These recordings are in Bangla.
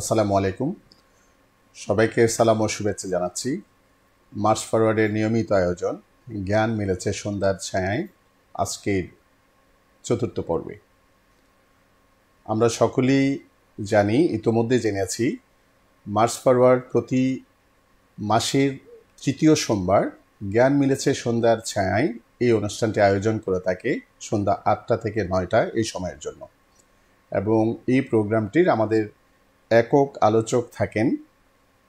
আসসালামু আলাইকুম সবাইকে সালাম ও শুভেচ্ছা জানাচ্ছি মার্চ ফরওয়ার্ডের নিয়মিত আয়োজন জ্ঞান মিলেছে সন্ধ্যার ছায়ায় আজকের চতুর্থ পর্বে আমরা সকলেই জানি ইতোমধ্যে জেনেছি মার্চ ফরওয়ার্ড প্রতি মাসের তৃতীয় সোমবার জ্ঞান মিলেছে সন্ধ্যার ছায়ায় এই অনুষ্ঠানটি আয়োজন করে থাকে সন্ধ্যা আটটা থেকে নয়টা এই সময়ের জন্য এবং এই প্রোগ্রামটির আমাদের একক আলোচক থাকেন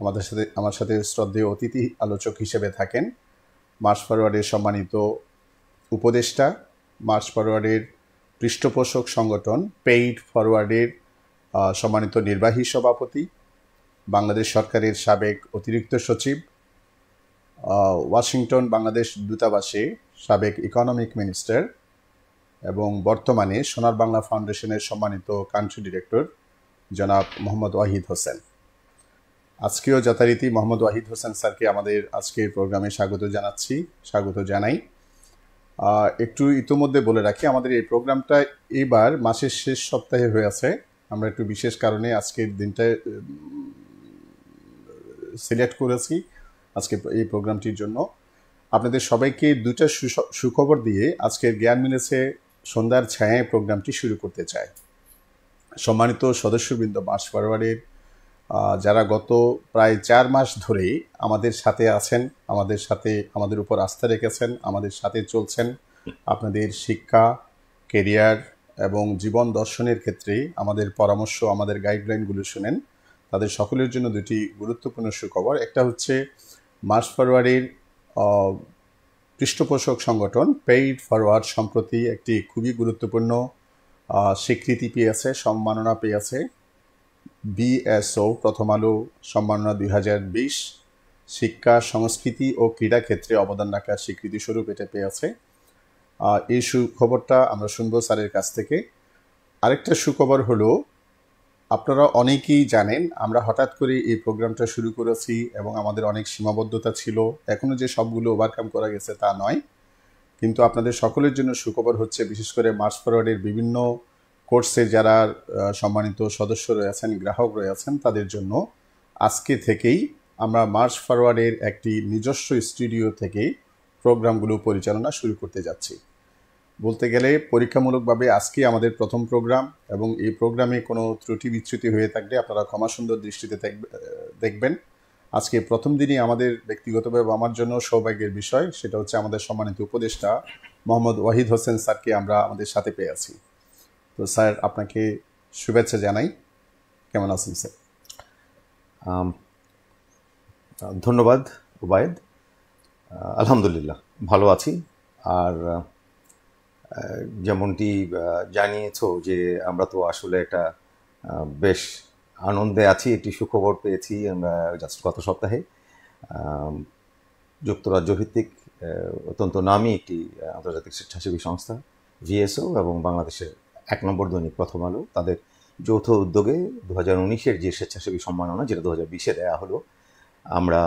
আমাদের সাথে আমার সাথে শ্রদ্ধেয় অতিথি আলোচক হিসেবে থাকেন মার্চ ফরওয়ার্ডের সম্মানিত উপদেষ্টা মার্চ ফরওয়ার্ডের পৃষ্ঠপোষক সংগঠন পেইড ফরওয়ার্ডের সম্মানিত নির্বাহী সভাপতি বাংলাদেশ সরকারের সাবেক অতিরিক্ত সচিব ওয়াশিংটন বাংলাদেশ দূতাবাসে সাবেক ইকোনমিক মিনিস্টার এবং বর্তমানে সোনার বাংলা ফাউন্ডেশনের সম্মানিত কান্ট্রি ডিরেক্টর জনাব মোহাম্মদ ওয়াহিদ হোসেন আজকেও যথারীতি মোহাম্মদ ওয়াহিদ হোসেন স্যারকে আমাদের আজকের প্রোগ্রামে স্বাগত জানাচ্ছি স্বাগত জানাই একটু ইতোমধ্যে বলে রাখি আমাদের এই প্রোগ্রামটা এবার মাসের শেষ সপ্তাহে হয়ে আছে আমরা একটু বিশেষ কারণে আজকের দিনটা সিলেক্ট করেছি আজকে এই প্রোগ্রামটির জন্য আপনাদের সবাইকে দুটা সুখবর দিয়ে আজকের জ্ঞান মিলেছে সন্ধ্যার ছায়ায় প্রোগ্রামটি শুরু করতে চায় সম্মানিত সদস্যবৃন্দ মাস যারা গত প্রায় চার মাস ধরে আমাদের সাথে আছেন আমাদের সাথে আমাদের উপর আস্থা রেখেছেন আমাদের সাথে চলছেন আপনাদের শিক্ষা কেরিয়ার এবং জীবন দর্শনের ক্ষেত্রে আমাদের পরামর্শ আমাদের গাইডলাইনগুলো শুনেন তাদের সকলের জন্য দুটি গুরুত্বপূর্ণ সুখবর একটা হচ্ছে মার্চ ফরওয়ার্ডের পৃষ্ঠপোষক সংগঠন পেইড ফরওয়ার্ড সম্প্রতি একটি খুবই গুরুত্বপূর্ণ স্বীকৃতি পেয়েছে সম্মাননা পেয়েছে বিএসও প্রথম আলো সম্মাননা দুই শিক্ষা সংস্কৃতি ও ক্রীড়া ক্ষেত্রে অবদান রাখার স্বীকৃতি স্বরূপ এটা পেয়েছে এই সুখবরটা আমরা শুনব স্যারের কাছ থেকে আরেকটা সুখবর হলো আপনারা অনেকেই জানেন আমরা হঠাৎ করে এই প্রোগ্রামটা শুরু করেছি এবং আমাদের অনেক সীমাবদ্ধতা ছিল এখনও যে সবগুলো ওভারকাম করা গেছে তা নয় কিন্তু আপনাদের সকলের জন্য সুখবর হচ্ছে বিশেষ করে মার্চ ফরওয়ার্ডের বিভিন্ন কোর্সে যারা সম্মানিত সদস্য রয়েছেন গ্রাহক রয়েছেন তাদের জন্য আজকে থেকেই আমরা মার্চ ফরওয়ার্ডের একটি নিজস্ব স্টুডিও থেকে প্রোগ্রামগুলো পরিচালনা শুরু করতে যাচ্ছি বলতে গেলে পরীক্ষামূলকভাবে আজকে আমাদের প্রথম প্রোগ্রাম এবং এই প্রোগ্রামে কোনো ত্রুটি বিচ্যুতি হয়ে থাকলে আপনারা ক্ষমাসুন্দর দৃষ্টিতে দেখবেন আজকে প্রথম দিনই আমাদের ব্যক্তিগতভাবে আমার জন্য সৌভাগ্যের বিষয় সেটা হচ্ছে আমাদের সম্মানিত উপদেষ্টা মোহাম্মদ ওয়াহিদ হোসেন স্যারকে আমরা আমাদের সাথে পেয়ে আছি তো স্যার আপনাকে শুভেচ্ছা জানাই কেমন আছেন স্যার ধন্যবাদ ওবায়দ আলহামদুলিল্লাহ ভালো আছি আর যেমনটি জানিয়েছ যে আমরা তো আসলে একটা বেশ আনন্দে আছি একটি সুখবর পেয়েছি আমরা জাস্ট গত সপ্তাহে যুক্তরাজ্য ভিত্তিক অত্যন্ত নামী একটি আন্তর্জাতিক স্বেচ্ছাসেবী সংস্থা জিএসও এবং বাংলাদেশের এক নম্বর দৈনিক প্রথম আলো তাদের যৌথ উদ্যোগে দু হাজার উনিশের যে স্বেচ্ছাসেবী সম্মাননা যেটা দু হাজার বিশে দেওয়া হলো আমরা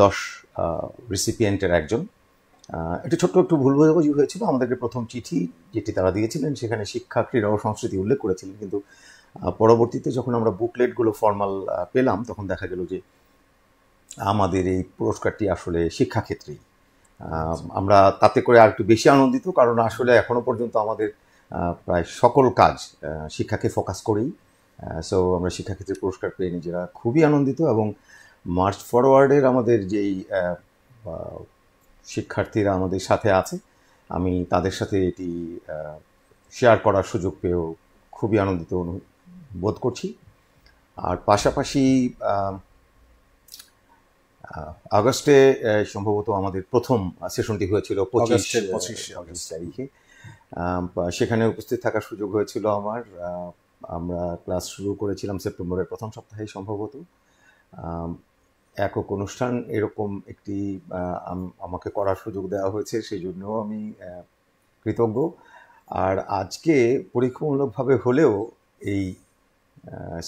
দশ রিসিপিয়েন্টের একজন একটি ছোট্ট একটু ভুল বোঝাবুঝি হয়েছিল আমাদেরকে প্রথম চিঠি যেটি তারা দিয়েছিলেন সেখানে শিক্ষা ক্রীড়া ও সংস্কৃতি উল্লেখ করেছিলেন কিন্তু পরবর্তীতে যখন আমরা বুকলেটগুলো ফর্মাল পেলাম তখন দেখা গেল যে আমাদের এই পুরস্কারটি আসলে শিক্ষাক্ষেত্রেই আমরা তাতে করে আর একটু বেশি আনন্দিত কারণ আসলে এখনও পর্যন্ত আমাদের প্রায় সকল কাজ শিক্ষাকে ফোকাস করেই সো আমরা শিক্ষাক্ষেত্রে পুরস্কার পেয়ে নিজেরা খুবই আনন্দিত এবং মার্চ ফরওয়ার্ডের আমাদের যেই শিক্ষার্থীরা আমাদের সাথে আছে আমি তাদের সাথে এটি শেয়ার করার সুযোগ পেয়েও খুবই আনন্দিত বোধ করছি আর পাশাপাশি আগস্টে সম্ভবত আমাদের প্রথম সেশনটি হয়েছিল পঁচিশ পঁচিশ তারিখে সেখানে উপস্থিত থাকার সুযোগ হয়েছিল আমার আমরা ক্লাস শুরু করেছিলাম সেপ্টেম্বরের প্রথম সপ্তাহে সম্ভবত একক অনুষ্ঠান এরকম একটি আমাকে করার সুযোগ দেওয়া হয়েছে সেই জন্য আমি কৃতজ্ঞ আর আজকে পরীক্ষামূলকভাবে হলেও এই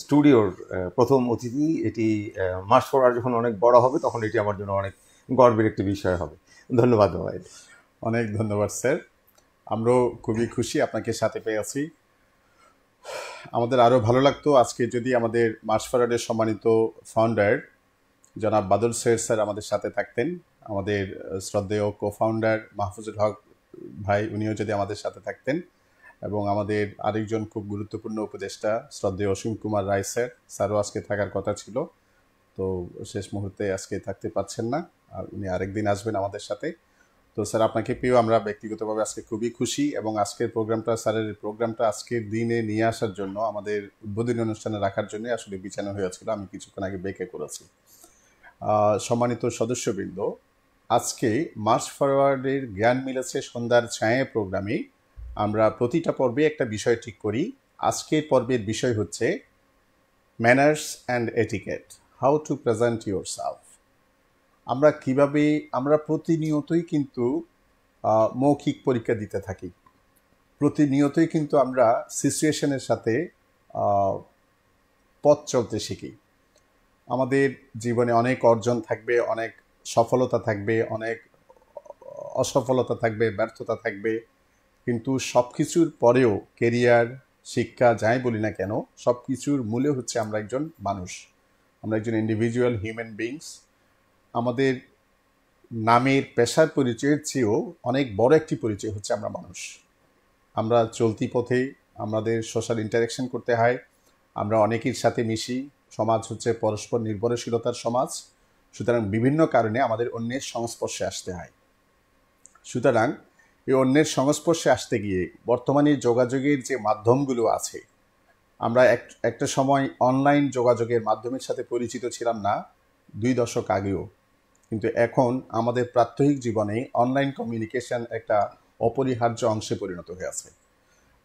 স্টুডিওর প্রথম অতিথি এটি মাস পর যখন অনেক বড় হবে তখন এটি আমার জন্য অনেক গর্বের একটি বিষয় হবে ধন্যবাদ ভাই অনেক ধন্যবাদ স্যার আমরাও খুবই খুশি আপনাকে সাথে পেয়ে আছি আমাদের আরও ভালো লাগতো আজকে যদি আমাদের মাসফারাডের সম্মানিত ফাউন্ডার জনাব বাদল সৈয়দ স্যার আমাদের সাথে থাকতেন আমাদের শ্রদ্ধেয় কো ফাউন্ডার মাহফুজুল হক ভাই উনিও যদি আমাদের সাথে থাকতেন এবং আমাদের আরেকজন খুব গুরুত্বপূর্ণ উপদেষ্টা শ্রদ্ধেয় অসীম কুমার রায় স্যার স্যারও আজকে থাকার কথা ছিল তো শেষ মুহূর্তে আজকে থাকতে পারছেন না আর উনি আরেকদিন আসবেন আমাদের সাথে তো স্যার আপনাকে পেয়েও আমরা ব্যক্তিগতভাবে আজকে খুবই খুশি এবং আজকের প্রোগ্রামটা স্যারের প্রোগ্রামটা আজকের দিনে নিয়ে আসার জন্য আমাদের উদ্বোধনী অনুষ্ঠানে রাখার জন্য আসলে বিছানো হয়েছিল আমি কিছুক্ষণ আগে বেঁকে করেছি সম্মানিত সদস্যবৃন্দ আজকে মার্চ ফরওয়ার্ডের জ্ঞান মিলেছে সন্ধ্যার ছায়ে প্রোগ্রামে আমরা প্রতিটা পর্বে একটা বিষয় ঠিক করি আজকের পর্বের বিষয় হচ্ছে manners and etiquette how to present yourself আমরা কিভাবে আমরা প্রতিনিয়তই কিন্তু মৌখিক পরীক্ষা দিতে থাকি প্রতিনিয়তই কিন্তু আমরা সিচুয়েশনের সাথে পথ চলতে শিখি আমাদের জীবনে অনেক অর্জন থাকবে অনেক সফলতা থাকবে অনেক অসফলতা থাকবে ব্যর্থতা থাকবে কিন্তু সব কিছুর পরেও কেরিয়ার শিক্ষা যাই বলি না কেন সব কিছুর মূলে হচ্ছে আমরা একজন মানুষ আমরা একজন ইন্ডিভিজুয়াল হিউম্যান বিংস আমাদের নামের পেশার পরিচয়ের চেয়েও অনেক বড় একটি পরিচয় হচ্ছে আমরা মানুষ আমরা চলতি পথে আমাদের সোশ্যাল ইন্টারাকশন করতে হয় আমরা অনেকের সাথে মিশি সমাজ হচ্ছে পরস্পর নির্ভরশীলতার সমাজ সুতরাং বিভিন্ন কারণে আমাদের অন্যের সংস্পর্শে আসতে হয় সুতরাং এই অন্যের সংস্পর্শে আসতে গিয়ে বর্তমানে যোগাযোগের যে মাধ্যমগুলো আছে আমরা এক একটা সময় অনলাইন যোগাযোগের মাধ্যমের সাথে পরিচিত ছিলাম না দুই দশক আগেও কিন্তু এখন আমাদের প্রাত্যহিক জীবনে অনলাইন কমিউনিকেশন একটা অপরিহার্য অংশে পরিণত হয়ে আছে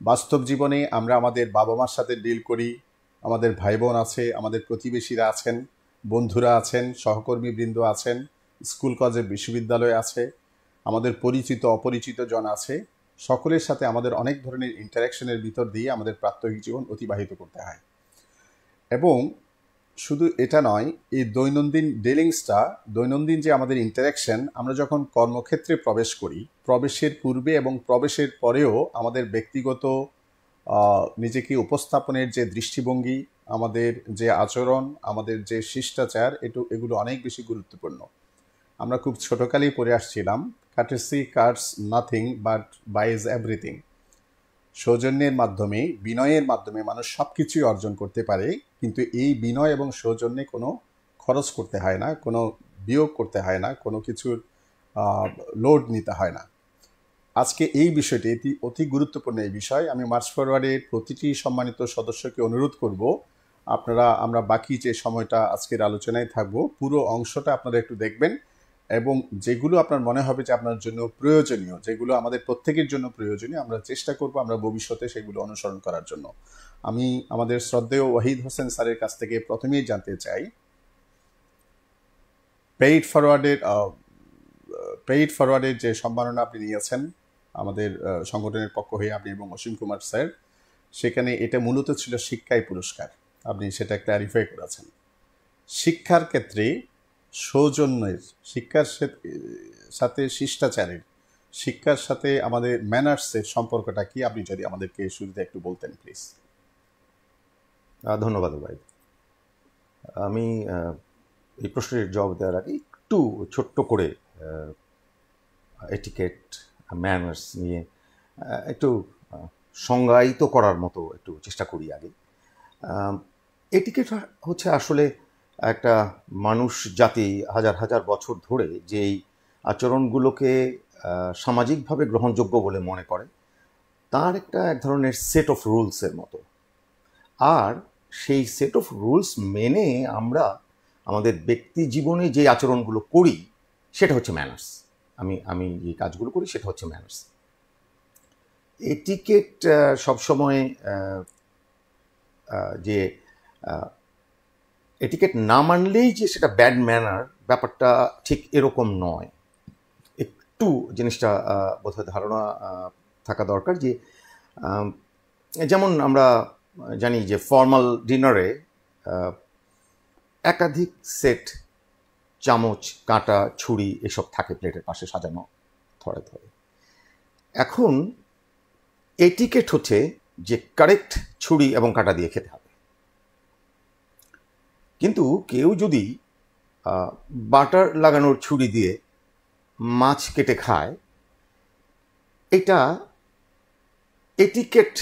বাস্তব জীবনে আমরা আমাদের বাবা মার সাথে ডিল করি আমাদের ভাই বোন আছে আমাদের প্রতিবেশীরা আছেন বন্ধুরা আছেন সহকর্মীবৃন্দ আছেন স্কুল কলেজে বিশ্ববিদ্যালয় আছে আমাদের পরিচিত অপরিচিত জন আছে সকলের সাথে আমাদের অনেক ধরনের ইন্টারাকশনের ভিতর দিয়ে আমাদের প্রাত্যহিক জীবন অতিবাহিত করতে হয় এবং শুধু এটা নয় এই দৈনন্দিন ডেলিংসটা দৈনন্দিন যে আমাদের ইন্টারাকশন আমরা যখন কর্মক্ষেত্রে প্রবেশ করি প্রবেশের পূর্বে এবং প্রবেশের পরেও আমাদের ব্যক্তিগত নিজেকে উপস্থাপনের যে দৃষ্টিভঙ্গি আমাদের যে আচরণ আমাদের যে শিষ্টাচার এটু এগুলো অনেক বেশি গুরুত্বপূর্ণ আমরা খুব ছোটোকালেই পড়ে আসছিলাম courtesy costs nothing but buys everything সৌজন্যের মাধ্যমে বিনয়ের মাধ্যমে মানুষ সব কিছুই অর্জন করতে পারে কিন্তু এই বিনয় এবং সৌজন্যে কোনো খরচ করতে হয় না কোনো বিয়োগ করতে হয় না কোনো কিছুর লোড নিতে হয় না আজকে এই বিষয়টি এটি অতি গুরুত্বপূর্ণ এই বিষয় আমি মার্চ ফরওয়ার্ডের প্রতিটি সম্মানিত সদস্যকে অনুরোধ করব আপনারা আমরা বাকি যে সময়টা আজকের আলোচনায় থাকব পুরো অংশটা আপনারা একটু দেখবেন এবং যেগুলো আপনার মনে হবে যে আপনার জন্য প্রয়োজনীয় যেগুলো আমাদের প্রত্যেকের জন্য প্রয়োজনীয় আমরা চেষ্টা করব আমরা ভবিষ্যতে সেগুলো অনুসরণ করার জন্য আমি আমাদের শ্রদ্ধেয় ওয়াহিদ হোসেন স্যারের কাছ থেকে প্রথমেই জানতে চাই পেইড ফরওয়ার্ডের পেইড ফরওয়ার্ডের যে সম্মাননা আপনি নিয়েছেন আমাদের সংগঠনের পক্ষ হয়ে আপনি এবং অসীম কুমার স্যার সেখানে এটা মূলত ছিল শিক্ষায় পুরস্কার আপনি সেটা ক্ল্যারিফাই করেছেন শিক্ষার ক্ষেত্রে সৌজন্যের শিক্ষার সাথে শিষ্টাচারের শিক্ষার সাথে আমাদের ম্যানার্সের সম্পর্কটা কি আপনি যদি আমাদেরকে শুরুতে একটু বলতেন প্লিজ ধন্যবাদ ভাই আমি এই প্রশ্নের জবাব দেওয়ার আগে একটু ছোট্ট করে এটিকেট ম্যানার্স নিয়ে একটু সংজ্ঞায়িত করার মতো একটু চেষ্টা করি আগে এটিকেট হচ্ছে আসলে একটা মানুষ জাতি হাজার হাজার বছর ধরে যেই আচরণগুলোকে সামাজিকভাবে গ্রহণযোগ্য বলে মনে করে তার একটা এক ধরনের সেট অফ রুলসের মতো আর সেই সেট অফ রুলস মেনে আমরা আমাদের ব্যক্তি জীবনে যে আচরণগুলো করি সেটা হচ্ছে ম্যানার্স আমি আমি যে কাজগুলো করি সেটা হচ্ছে ম্যানার্স এটিকেট সবসময় যে এটিকেট না মানলেই যে সেটা ব্যাড ম্যানার ব্যাপারটা ঠিক এরকম নয় একটু জিনিসটা বোধহয় ধারণা থাকা দরকার যে যেমন আমরা জানি যে ফর্মাল ডিনারে একাধিক সেট চামচ কাঁটা ছুরি এসব থাকে প্লেটের পাশে সাজানো ধরে ধরে এখন এটিকেট হচ্ছে যে কারেক্ট ছুরি এবং কাঁটা দিয়ে খেতে হবে কিন্তু কেউ যদি বাটার লাগানোর ছুরি দিয়ে মাছ কেটে খায় এটা এটিকেট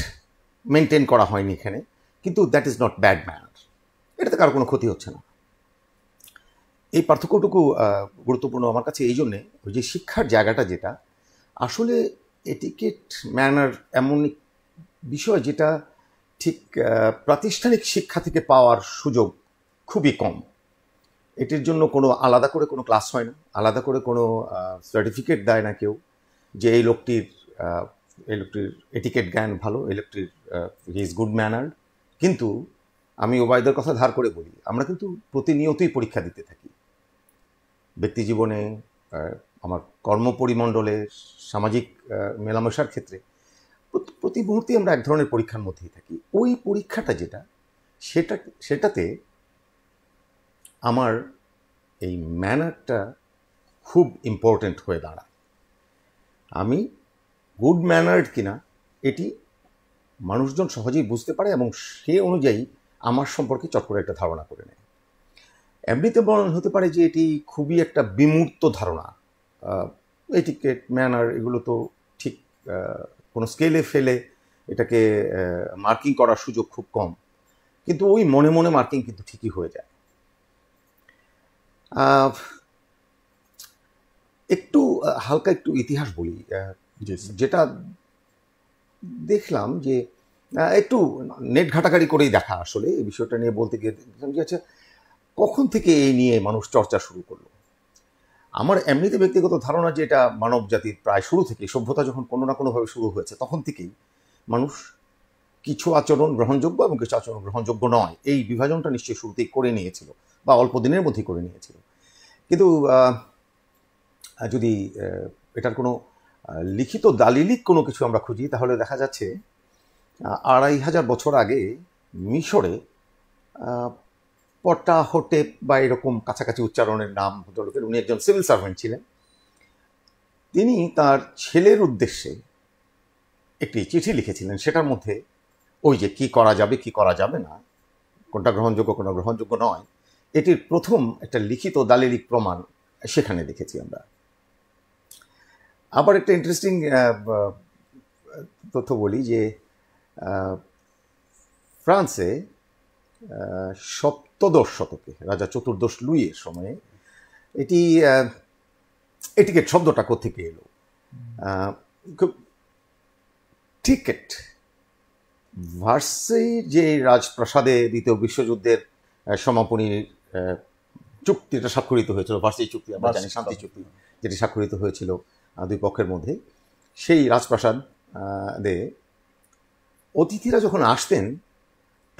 মেনটেন করা হয়নি এখানে কিন্তু that is not bad manner এটাতে কারো কোনো ক্ষতি হচ্ছে না এই পার্থক্যটুকু গুরুত্বপূর্ণ আমার কাছে এই জন্যে ওই যে শিক্ষার জায়গাটা যেটা আসলে এটিকেট ম্যানার এমন বিষয় যেটা ঠিক প্রাতিষ্ঠানিক শিক্ষা থেকে পাওয়ার সুযোগ খুবই কম এটির জন্য কোনো আলাদা করে কোনো ক্লাস হয় না আলাদা করে কোনো সার্টিফিকেট দেয় না কেউ যে এই লোকটির এই লোকটির এটিকেট জ্ঞান ভালো এই লোকটির হি ইজ গুড ম্যানার্ড কিন্তু আমি ওবায়দের কথা ধার করে বলি আমরা কিন্তু প্রতিনিয়তই পরীক্ষা দিতে থাকি ব্যক্তি জীবনে আমার কর্মপরিমণ্ডলে সামাজিক মেলামেশার ক্ষেত্রে প্রতি মুহূর্তে আমরা এক ধরনের পরীক্ষার মধ্যেই থাকি ওই পরীক্ষাটা যেটা সেটা সেটাতে আমার এই ম্যানারটা খুব ইম্পর্ট্যান্ট হয়ে দাঁড়ায় আমি গুড ম্যানার্ড কিনা এটি মানুষজন সহজেই বুঝতে পারে এবং সে অনুযায়ী আমার সম্পর্কে চট করে একটা ধারণা করে নেয় এমনিতে বরণ হতে পারে যে এটি খুবই একটা বিমূর্ত ধারণা এটিকেট ম্যানার এগুলো তো ঠিক কোনো স্কেলে ফেলে এটাকে মার্কিং করার সুযোগ খুব কম কিন্তু ওই মনে মনে মার্কিং কিন্তু ঠিকই হয়ে যায় একটু হালকা একটু ইতিহাস বলি যেটা দেখলাম যে একটু নেট ঘাটাঘাটি করেই দেখা আসলে এই বিষয়টা নিয়ে বলতে গিয়ে আচ্ছা কখন থেকে এই নিয়ে মানুষ চর্চা শুরু করলো আমার এমনিতে ব্যক্তিগত ধারণা যে এটা মানব জাতির প্রায় শুরু থেকে সভ্যতা যখন কোনো না কোনোভাবে শুরু হয়েছে তখন থেকেই মানুষ কিছু আচরণ গ্রহণযোগ্য এবং কিছু আচরণ গ্রহণযোগ্য নয় এই বিভাজনটা নিশ্চয়ই শুরুতেই করে নিয়েছিল বা অল্প দিনের মধ্যেই করে নিয়েছিল কিন্তু যদি এটার কোনো লিখিত দালিলিক কোনো কিছু আমরা খুঁজি তাহলে দেখা যাচ্ছে আড়াই হাজার বছর আগে মিশরে পটা হোটেপ বা এরকম কাছাকাছি উচ্চারণের নাম ভদ্রলোকের উনি একজন সিভিল সার্ভেন্ট ছিলেন তিনি তার ছেলের উদ্দেশ্যে একটি চিঠি লিখেছিলেন সেটার মধ্যে ওই যে কি করা যাবে কি করা যাবে না কোনটা গ্রহণযোগ্য কোনো গ্রহণযোগ্য নয় এটির প্রথম একটা লিখিত দালিলিক প্রমাণ সেখানে দেখেছি আমরা আবার একটা ইন্টারেস্টিং তথ্য বলি যে ফ্রান্সে সপ্তদশ শতকে রাজা চতুর্দশ লুইয়ের সময়ে এটি এটিকেট শব্দটা কোথেকে এলো খুব টিকেট ভার্সেই যে রাজপ্রাসাদে দ্বিতীয় বিশ্বযুদ্ধের সমাপনী চুক্তিটা স্বাক্ষরিত হয়েছিল বার্ষিক চুক্তি আমরা জানি শান্তি চুক্তি যেটি স্বাক্ষরিত হয়েছিল দুই পক্ষের মধ্যে সেই রাজপ্রাসাদ দে অতিথিরা যখন আসতেন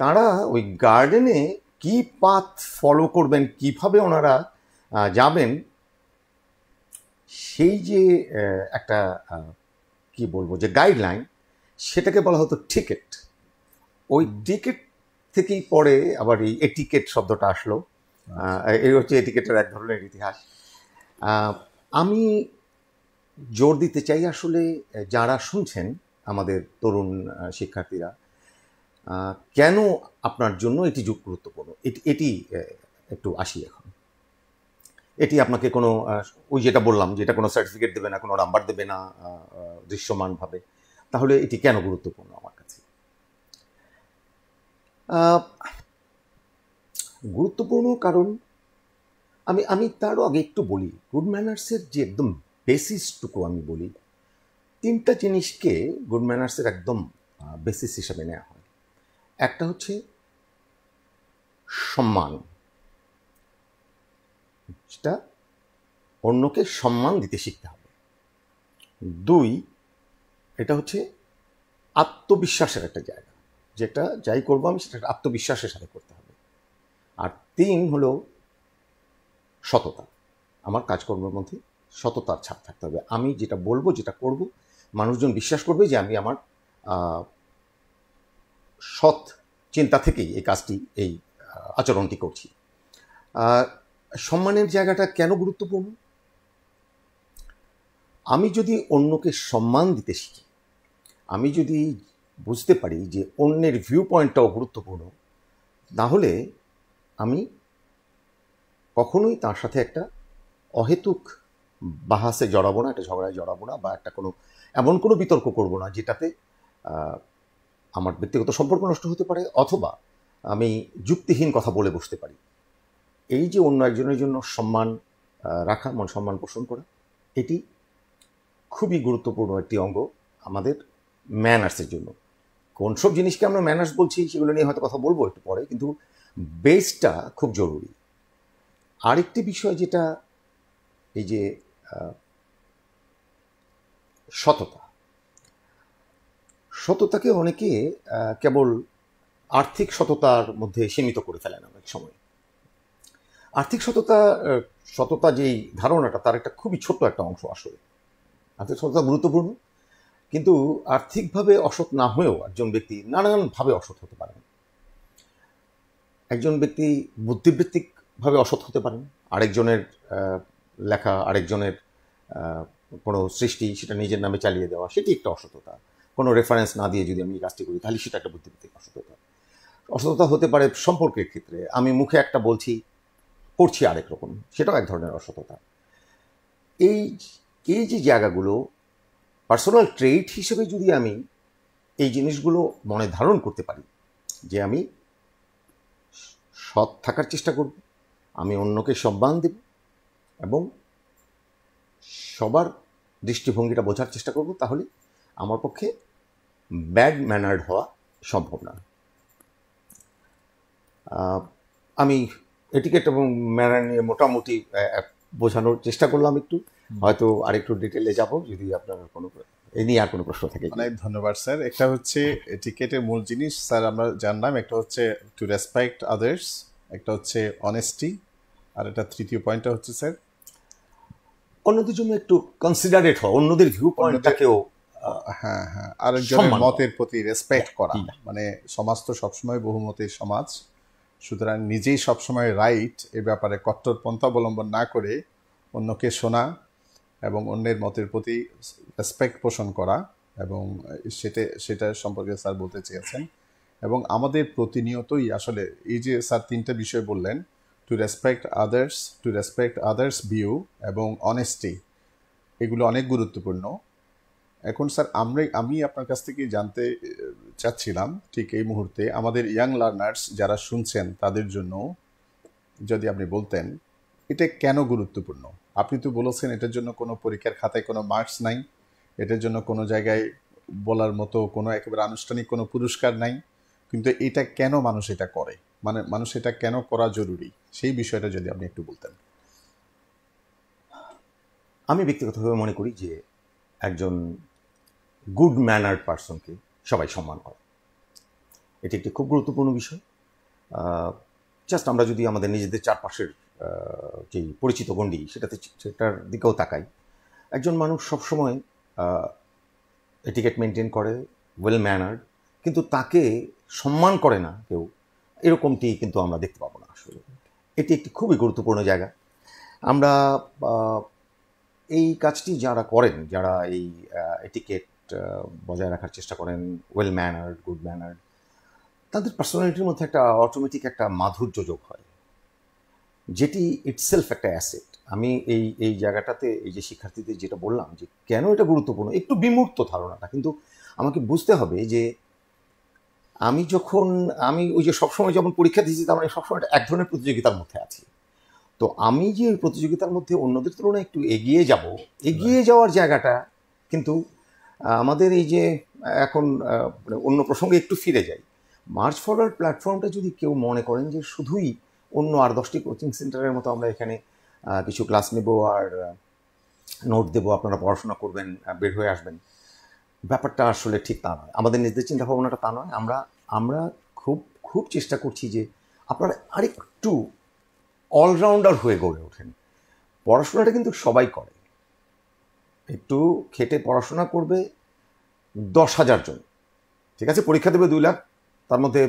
তারা ওই গার্ডেনে কি পাথ ফলো করবেন কিভাবে ওনারা যাবেন সেই যে একটা কি বলবো যে গাইডলাইন সেটাকে বলা হতো টিকেট ওই টিকেট থেকেই পরে আবার এই এটিকেট শব্দটা আসলো এই হচ্ছে এটিকেটের এক ধরনের ইতিহাস আমি জোর দিতে চাই আসলে যারা শুনছেন আমাদের তরুণ শিক্ষার্থীরা কেন আপনার জন্য এটি যুগ গুরুত্বপূর্ণ এটি এটি একটু আসি এখন এটি আপনাকে কোনো ওই যেটা বললাম যেটা কোনো সার্টিফিকেট দেবে না কোনো নাম্বার দেবে না দৃশ্যমানভাবে তাহলে এটি কেন গুরুত্বপূর্ণ আমার কাছে গুরুত্বপূর্ণ কারণ আমি আমি তারও আগে একটু বলি গুড ম্যানার্সের যে একদম বেসিসটুকু আমি বলি তিনটা জিনিসকে গুড ম্যানার্সের একদম বেসিস হিসাবে নেওয়া হয় একটা হচ্ছে সম্মান যেটা অন্যকে সম্মান দিতে শিখতে হবে দুই এটা হচ্ছে আত্মবিশ্বাসের একটা জায়গা যেটা যাই করবো আমি সেটা আত্মবিশ্বাসের সাথে করতে হবে আর তিন হলো সততা আমার কাজকর্মের মধ্যে সততার ছাপ থাকতে হবে আমি যেটা বলবো যেটা করব মানুষজন বিশ্বাস করবে যে আমি আমার সৎ চিন্তা থেকেই এই কাজটি এই আচরণটি করছি সম্মানের জায়গাটা কেন গুরুত্বপূর্ণ আমি যদি অন্যকে সম্মান দিতে শিখি আমি যদি বুঝতে পারি যে অন্যের ভিউ পয়েন্টটাও গুরুত্বপূর্ণ তাহলে আমি কখনোই তার সাথে একটা অহেতুক বাহাসে জড়াবো না একটা ঝগড়ায় জড়াবো না বা একটা কোনো এমন কোনো বিতর্ক করব না যেটাতে আমার ব্যক্তিগত সম্পর্ক নষ্ট হতে পারে অথবা আমি যুক্তিহীন কথা বলে বসতে পারি এই যে অন্য একজনের জন্য সম্মান রাখা মন সম্মান পোষণ করা এটি খুবই গুরুত্বপূর্ণ একটি অঙ্গ আমাদের ম্যানার্সের জন্য কোন সব জিনিসকে আমরা ম্যানার্স বলছি সেগুলো নিয়ে হয়তো কথা বলবো একটু পরে কিন্তু বেসটা খুব জরুরি আরেকটি বিষয় যেটা এই যে সততা সততাকে অনেকে কেবল আর্থিক সততার মধ্যে সীমিত করে ফেলেন অনেক সময় আর্থিক সততা সততা যেই ধারণাটা তার একটা খুবই ছোট একটা অংশ আসলে আর্থিক সততা গুরুত্বপূর্ণ কিন্তু আর্থিকভাবে অসৎ না হয়েও একজন ব্যক্তি নানানভাবে অসৎ হতে পারেন একজন ব্যক্তি বুদ্ধিবৃত্তিকভাবে অসৎ হতে পারেন আরেকজনের লেখা আরেকজনের কোনো সৃষ্টি সেটা নিজের নামে চালিয়ে দেওয়া সেটি একটা অসততা কোনো রেফারেন্স না দিয়ে যদি আমি কাজটি করি তাহলে সেটা একটা বুদ্ধিভিত্তিক অসততা অসততা হতে পারে সম্পর্কের ক্ষেত্রে আমি মুখে একটা বলছি করছি আরেক রকম সেটাও এক ধরনের অসততা এই এই যে জায়গাগুলো পার্সোনাল ট্রেড হিসেবে যদি আমি এই জিনিসগুলো মনে ধারণ করতে পারি যে আমি থাকার চেষ্টা করব আমি অন্যকে সম্মান দেব এবং সবার দৃষ্টিভঙ্গিটা বোঝার চেষ্টা করব তাহলে আমার পক্ষে ব্যাড ম্যানার্ড হওয়া সম্ভব না আমি এটিকেট এবং ম্যানার নিয়ে মোটামুটি বোঝানোর চেষ্টা করলাম একটু হয়তো আরেকটু ডিটেলে যাব যদি আপনার কোনো এই নিয়ে আর কোনো প্রশ্ন থাকে অনেক ধন্যবাদ স্যার একটা হচ্ছে টিকেটের মূল জিনিস স্যার আমরা জানলাম একটা হচ্ছে টু রেসপেক্ট আদার্স একটা হচ্ছে অনেস্টি আর একটা তৃতীয় পয়েন্টটা হচ্ছে স্যার অন্যদের জন্য একটু কনসিডারেট হওয়া অন্যদের ভিউ পয়েন্টটাকেও হ্যাঁ হ্যাঁ আরেকজনের মতের প্রতি রেসপেক্ট হ্যাঁ, করা মানে সমাজ তো সবসময় বহুমতের সমাজ সুতরাং নিজেই সবসময় রাইট এ ব্যাপারে কট্টরপন্থা অবলম্বন না করে অন্যকে শোনা এবং অন্যের মতের প্রতি রেসপেক্ট পোষণ করা এবং সেটা সেটা সম্পর্কে স্যার বলতে চেয়েছেন এবং আমাদের প্রতিনিয়তই আসলে এই যে স্যার তিনটা বিষয় বললেন to respect others to respect others view এবং অনেস্টি এগুলো অনেক গুরুত্বপূর্ণ এখন স্যার আমরা আমি আপনার কাছ থেকে জানতে চাচ্ছিলাম ঠিক এই মুহূর্তে আমাদের ইয়াং লার্নার্স যারা শুনছেন তাদের জন্য যদি আপনি বলতেন এটা কেন গুরুত্বপূর্ণ আপনি তো বলেছেন এটার জন্য কোনো পরীক্ষার খাতায় কোনো মার্কস নাই এটার জন্য কোনো জায়গায় বলার মতো কোনো একেবারে আনুষ্ঠানিক কোনো পুরস্কার নাই কিন্তু এটা কেন মানুষ এটা করে মানে মানুষ এটা কেন করা জরুরি সেই বিষয়টা যদি আপনি একটু বলতেন আমি ব্যক্তিগতভাবে মনে করি যে একজন গুড ম্যানার্ড পার্সনকে সবাই সম্মান করে এটি একটি খুব গুরুত্বপূর্ণ বিষয় জাস্ট আমরা যদি আমাদের নিজেদের চারপাশের যেই পরিচিত গণ্ডি সেটাতে সেটার দিকেও তাকাই একজন মানুষ সবসময় এটিকেট মেনটেন করে ওয়েল ম্যানার্ড কিন্তু তাকে সম্মান করে না কেউ এরকমটি কিন্তু আমরা দেখতে পাবো না আসলে এটি একটি খুবই গুরুত্বপূর্ণ জায়গা আমরা এই কাজটি যারা করেন যারা এই এটিকেট বজায় রাখার চেষ্টা করেন ওয়েল ম্যানার্ড গুড ম্যানার্ড তাদের পার্সোনালিটির মধ্যে একটা অটোমেটিক একটা মাধুর্য যোগ হয় যেটি ইটসেলফ একটা অ্যাসেট আমি এই এই জায়গাটাতে এই যে শিক্ষার্থীদের যেটা বললাম যে কেন এটা গুরুত্বপূর্ণ একটু বিমূর্ত ধারণাটা কিন্তু আমাকে বুঝতে হবে যে আমি যখন আমি ওই যে সবসময় যখন পরীক্ষা দিয়েছি তার মানে সবসময় এক ধরনের প্রতিযোগিতার মধ্যে আছি তো আমি যে প্রতিযোগিতার মধ্যে অন্যদের তুলনায় একটু এগিয়ে যাব এগিয়ে যাওয়ার জায়গাটা কিন্তু আমাদের এই যে এখন অন্য প্রসঙ্গে একটু ফিরে যাই মার্চ ফরওয়ার্ড প্ল্যাটফর্মটা যদি কেউ মনে করেন যে শুধুই অন্য আর দশটি কোচিং সেন্টারের মতো আমরা এখানে কিছু ক্লাস নেব আর নোট দেবো আপনারা পড়াশোনা করবেন বের হয়ে আসবেন ব্যাপারটা আসলে ঠিক তা নয় আমাদের নিজেদের চিন্তা ভাবনাটা তা নয় আমরা আমরা খুব খুব চেষ্টা করছি যে আপনারা আরেকটু অলরাউন্ডার হয়ে গড়ে ওঠেন পড়াশোনাটা কিন্তু সবাই করে একটু খেটে পড়াশোনা করবে দশ হাজার জন ঠিক আছে পরীক্ষা দেবে দুই লাখ তার মধ্যে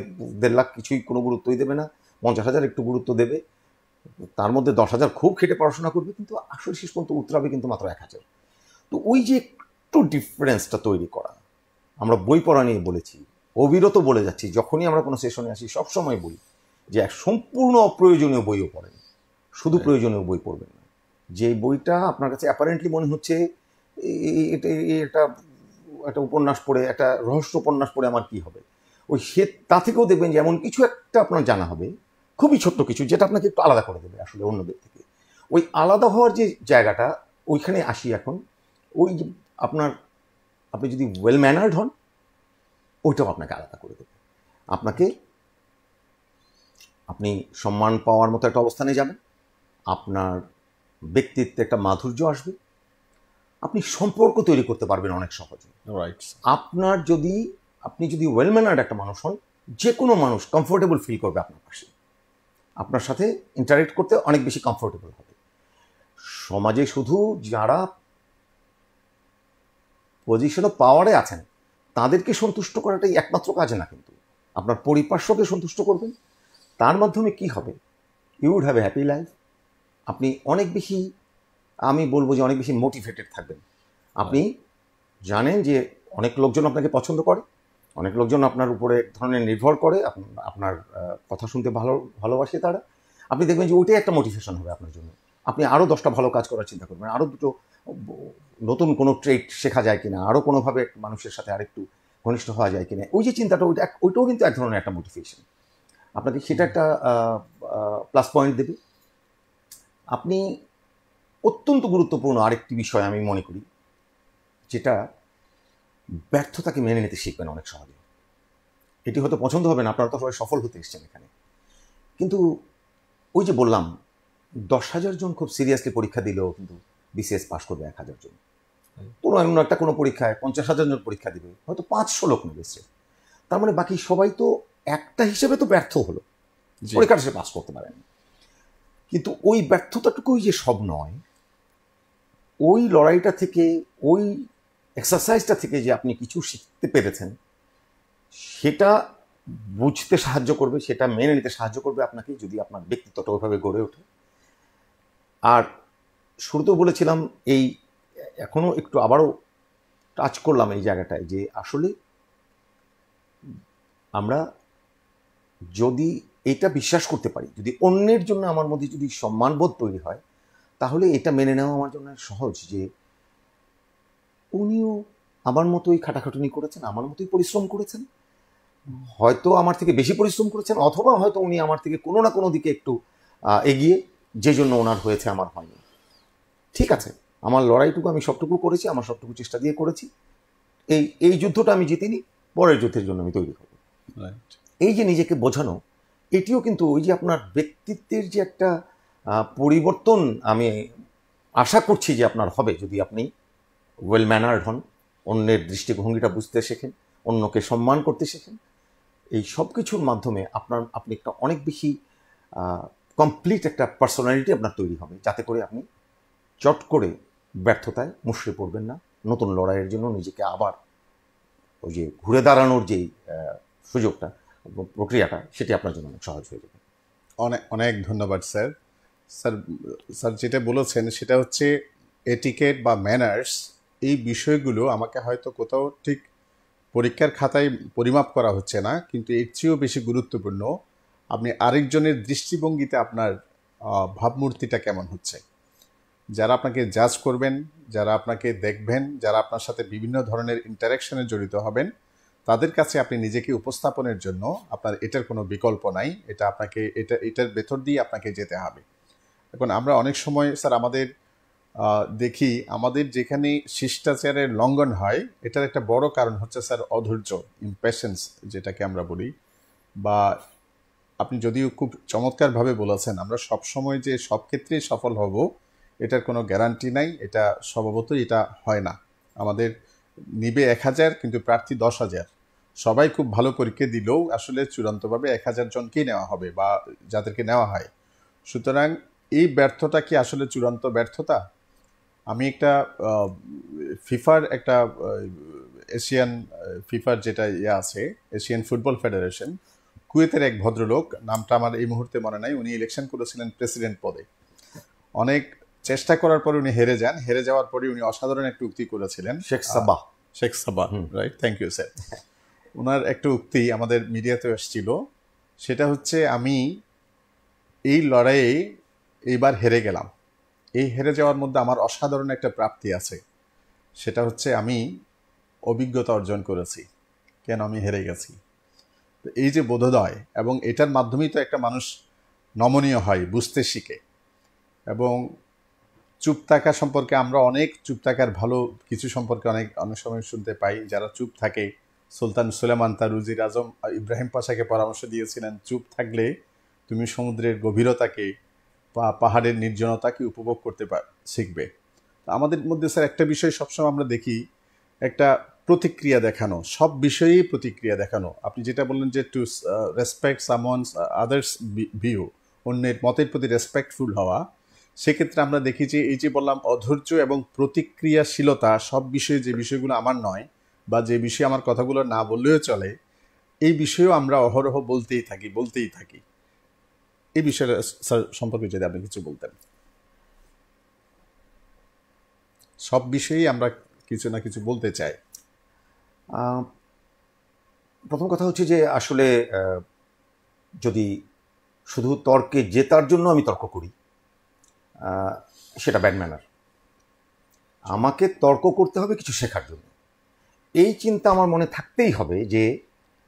দেড় লাখ কিছুই কোনো গুরুত্বই দেবে না পঞ্চাশ হাজার একটু গুরুত্ব দেবে তার মধ্যে দশ হাজার খুব খেটে পড়াশোনা করবে কিন্তু আসলে শেষ পর্যন্ত উত্তরাবে কিন্তু মাত্র এক হাজার তো ওই যে একটু ডিফারেন্সটা তৈরি করা আমরা বই পড়া নিয়ে বলেছি অবিরত বলে যাচ্ছি যখনই আমরা কোনো সেশনে আসি সবসময় বলি যে এক সম্পূর্ণ অপ্রয়োজনীয় বইও পড়েন শুধু হ্যাঁ। প্রয়োজনীয় বই পড়বেন না যে বইটা আপনার কাছে অ্যাপারেন্টলি মনে হচ্ছে এটা একটা উপন্যাস পড়ে একটা রহস্য উপন্যাস পড়ে আমার কী হবে ওই সে তা থেকেও দেখবেন যে এমন কিছু একটা আপনার জানা হবে খুবই ছোট্ট কিছু যেটা আপনাকে একটু আলাদা করে দেবে আসলে অন্যদের থেকে ওই আলাদা হওয়ার যে জায়গাটা ওইখানে আসি এখন ওই আপনার আপনি যদি ওয়েল ম্যানার্ড হন ওইটাও আপনাকে আলাদা করে দেবে আপনাকে আপনি সম্মান পাওয়ার মতো একটা অবস্থানে যাবেন আপনার ব্যক্তিত্বে একটা মাধুর্য আসবে আপনি সম্পর্ক তৈরি করতে পারবেন অনেক সহজে রাইট আপনার যদি আপনি যদি ওয়েল ম্যানার্ড একটা মানুষ হন যে কোনো মানুষ কমফোর্টেবল ফিল করবে আপনার পাশে আপনার সাথে ইন্টারেক্ট করতে অনেক বেশি কমফোর্টেবল হবে সমাজে শুধু যারা পজিশন পাওয়ারে আছেন তাদেরকে সন্তুষ্ট করাটাই একমাত্র কাজ না কিন্তু আপনার পরিপার্শ্বকে সন্তুষ্ট করবেন তার মাধ্যমে কি হবে you would have a happy life আপনি অনেক বেশি আমি বলবো যে অনেক বেশি মোটিভেটেড থাকবেন আপনি জানেন যে অনেক লোকজন আপনাকে পছন্দ করে অনেক লোকজন আপনার উপরে ধরনের নির্ভর করে আপনার কথা শুনতে ভালো ভালোবাসে তারা আপনি দেখবেন যে ওইটাই একটা মোটিভেশন হবে আপনার জন্য আপনি আরও দশটা ভালো কাজ করার চিন্তা করবেন আরও দুটো নতুন কোনো ট্রেড শেখা যায় কিনা আরও কোনোভাবে মানুষের সাথে আরেকটু ঘনিষ্ঠ হওয়া যায় কিনা ওই যে চিন্তাটা ওইটা ওইটাও কিন্তু এক ধরনের একটা মোটিভেশন আপনাকে সেটা একটা প্লাস পয়েন্ট দেবে আপনি অত্যন্ত গুরুত্বপূর্ণ আরেকটি বিষয় আমি মনে করি যেটা ব্যর্থতাকে মেনে নিতে শিখবেন অনেক সহজে এটি হয়তো পছন্দ হবে না আপনারা তো সবাই সফল হতে এসছেন এখানে কিন্তু ওই যে বললাম দশ হাজার জন খুব সিরিয়াসলি পরীক্ষা দিলেও কিন্তু বিসিএস পাস করবে এক হাজার জন হ্যাঁ। কোনো এমন একটা কোনো পরীক্ষায় পঞ্চাশ হাজার জন পরীক্ষা দিবে হয়তো পাঁচশো লোক নেবে সে তার মানে বাকি সবাই তো একটা হিসেবে তো ব্যর্থ হলো পরীক্ষাটা সে পাস করতে পারেন কিন্তু ওই ব্যর্থতাটুকুই যে সব নয় ওই লড়াইটা থেকে ওই এক্সারসাইজটা থেকে যে আপনি কিছু শিখতে পেরেছেন সেটা বুঝতে সাহায্য করবে সেটা মেনে নিতে সাহায্য করবে আপনাকে যদি আপনার ব্যক্তিত্বভাবে গড়ে ওঠে আর শুরুতেও বলেছিলাম এই এখনও একটু আবারও টাচ করলাম এই জায়গাটায় যে আসলে আমরা যদি এটা বিশ্বাস করতে পারি যদি অন্যের জন্য আমার মধ্যে যদি সম্মানবোধ তৈরি হয় তাহলে এটা মেনে নেওয়া আমার জন্য সহজ যে উনিও আমার মতোই খাটাখাটুনি করেছেন আমার মতোই পরিশ্রম করেছেন হয়তো আমার থেকে বেশি পরিশ্রম করেছেন অথবা হয়তো উনি আমার থেকে কোনো না কোনো দিকে একটু এগিয়ে যে জন্য ওনার হয়েছে আমার হয়নি ঠিক আছে আমার লড়াইটুকু আমি সবটুকু করেছি আমার সবটুকু চেষ্টা দিয়ে করেছি এই এই যুদ্ধটা আমি জিতিনি পরের যুদ্ধের জন্য আমি তৈরি হব এই যে নিজেকে বোঝানো এটিও কিন্তু ওই যে আপনার ব্যক্তিত্বের যে একটা পরিবর্তন আমি আশা করছি যে আপনার হবে যদি আপনি ওয়েল ম্যানার্ড হন অন্যের দৃষ্টিভঙ্গিটা বুঝতে শেখেন অন্যকে সম্মান করতে শেখেন এই সব কিছুর মাধ্যমে আপনার আপনি একটা অনেক বেশি কমপ্লিট একটা পার্সোনালিটি আপনার তৈরি হবে যাতে করে আপনি চট করে ব্যর্থতায় মুশড়ে পড়বেন না নতুন লড়াইয়ের জন্য নিজেকে আবার ওই যে ঘুরে দাঁড়ানোর যেই সুযোগটা প্রক্রিয়াটা সেটি আপনার জন্য অনেক সহজ হয়ে যাবে অনেক অনেক ধন্যবাদ স্যার স্যার স্যার যেটা বলেছেন সেটা হচ্ছে এটিকেট বা ম্যানার্স এই বিষয়গুলো আমাকে হয়তো কোথাও ঠিক পরীক্ষার খাতায় পরিমাপ করা হচ্ছে না কিন্তু এর চেয়েও বেশি গুরুত্বপূর্ণ আপনি আরেকজনের দৃষ্টিভঙ্গিতে আপনার ভাবমূর্তিটা কেমন হচ্ছে যারা আপনাকে জাজ করবেন যারা আপনাকে দেখবেন যারা আপনার সাথে বিভিন্ন ধরনের ইন্টারাকশনে জড়িত হবেন তাদের কাছে আপনি নিজেকে উপস্থাপনের জন্য আপনার এটার কোনো বিকল্প নাই এটা আপনাকে এটা এটার ভেতর দিয়ে আপনাকে যেতে হবে এখন আমরা অনেক সময় স্যার আমাদের দেখি আমাদের যেখানে শিষ্টাচারের লঙ্ঘন হয় এটার একটা বড় কারণ হচ্ছে স্যার অধৈর্য ইম্প্যাশেন্স যেটাকে আমরা বলি বা আপনি যদিও খুব চমৎকারভাবে বলেছেন আমরা সব সময় যে সব ক্ষেত্রেই সফল হব এটার কোনো গ্যারান্টি নাই এটা স্বভাবতই এটা হয় না আমাদের নিবে এক হাজার কিন্তু প্রার্থী দশ হাজার সবাই খুব ভালো পরীক্ষা দিলেও আসলে চূড়ান্তভাবে এক হাজার জনকেই নেওয়া হবে বা যাদেরকে নেওয়া হয় সুতরাং এই ব্যর্থতা কি আসলে চূড়ান্ত ব্যর্থতা আমি একটা ফিফার একটা এশিয়ান ফিফার যেটা ইয়ে আছে এশিয়ান ফুটবল ফেডারেশন কুয়েতের এক ভদ্রলোক নামটা আমার এই মুহূর্তে মনে নাই উনি ইলেকশন করেছিলেন প্রেসিডেন্ট পদে অনেক চেষ্টা করার পরে উনি হেরে যান হেরে যাওয়ার পরে উনি অসাধারণ একটা উক্তি করেছিলেন Sheikh Saba Sheikh Saba right thank you sir ওনার একটা উক্তি আমাদের মিডিয়াতে এসেছিল সেটা হচ্ছে আমি এই লড়াইয়ে এইবার হেরে গেলাম এই হেরে যাওয়ার মধ্যে আমার অসাধারণ একটা প্রাপ্তি আছে সেটা হচ্ছে আমি অভিজ্ঞতা অর্জন করেছি কেন আমি হেরে গেছি তো এই যে বোধোদয় এবং এটার মাধ্যমেই তো একটা মানুষ নমনীয় হয় বুঝতে শিখে এবং চুপ থাকা সম্পর্কে আমরা অনেক চুপ থাকার ভালো কিছু সম্পর্কে অনেক অনেক সময় শুনতে পাই যারা চুপ থাকে সুলতান সুলেমান তার রুজির আজম ইব্রাহিম পাশাকে পরামর্শ দিয়েছিলেন চুপ থাকলে তুমি সমুদ্রের গভীরতাকে পাহাড়ের নির্জনতাকে উপভোগ করতে শিখবে আমাদের মধ্যে স্যার একটা বিষয় সবসময় আমরা দেখি একটা প্রতিক্রিয়া দেখানো সব বিষয়েই প্রতিক্রিয়া দেখানো আপনি যেটা বললেন যে to respect someone's others view অন্যের মতের প্রতি রেসপেক্টফুল হওয়া সেক্ষেত্রে আমরা দেখি যে এই যে বললাম অধৈর্য এবং প্রতিক্রিয়াশীলতা সব বিষয়ে যে বিষয়গুলো আমার নয় বা যে বিষয়ে আমার কথাগুলো না বললেও চলে এই বিষয়েও আমরা অহরহ বলতেই থাকি বলতেই থাকি এই বিষয়ে স্যার সম্পর্কে যদি আপনি কিছু বলতেন সব বিষয়েই আমরা কিছু না কিছু বলতে চাই প্রথম কথা হচ্ছে যে আসলে যদি শুধু তর্কে জেতার জন্য আমি তর্ক করি সেটা ব্যাডম্যানার আমাকে তর্ক করতে হবে কিছু শেখার জন্য এই চিন্তা আমার মনে থাকতেই হবে যে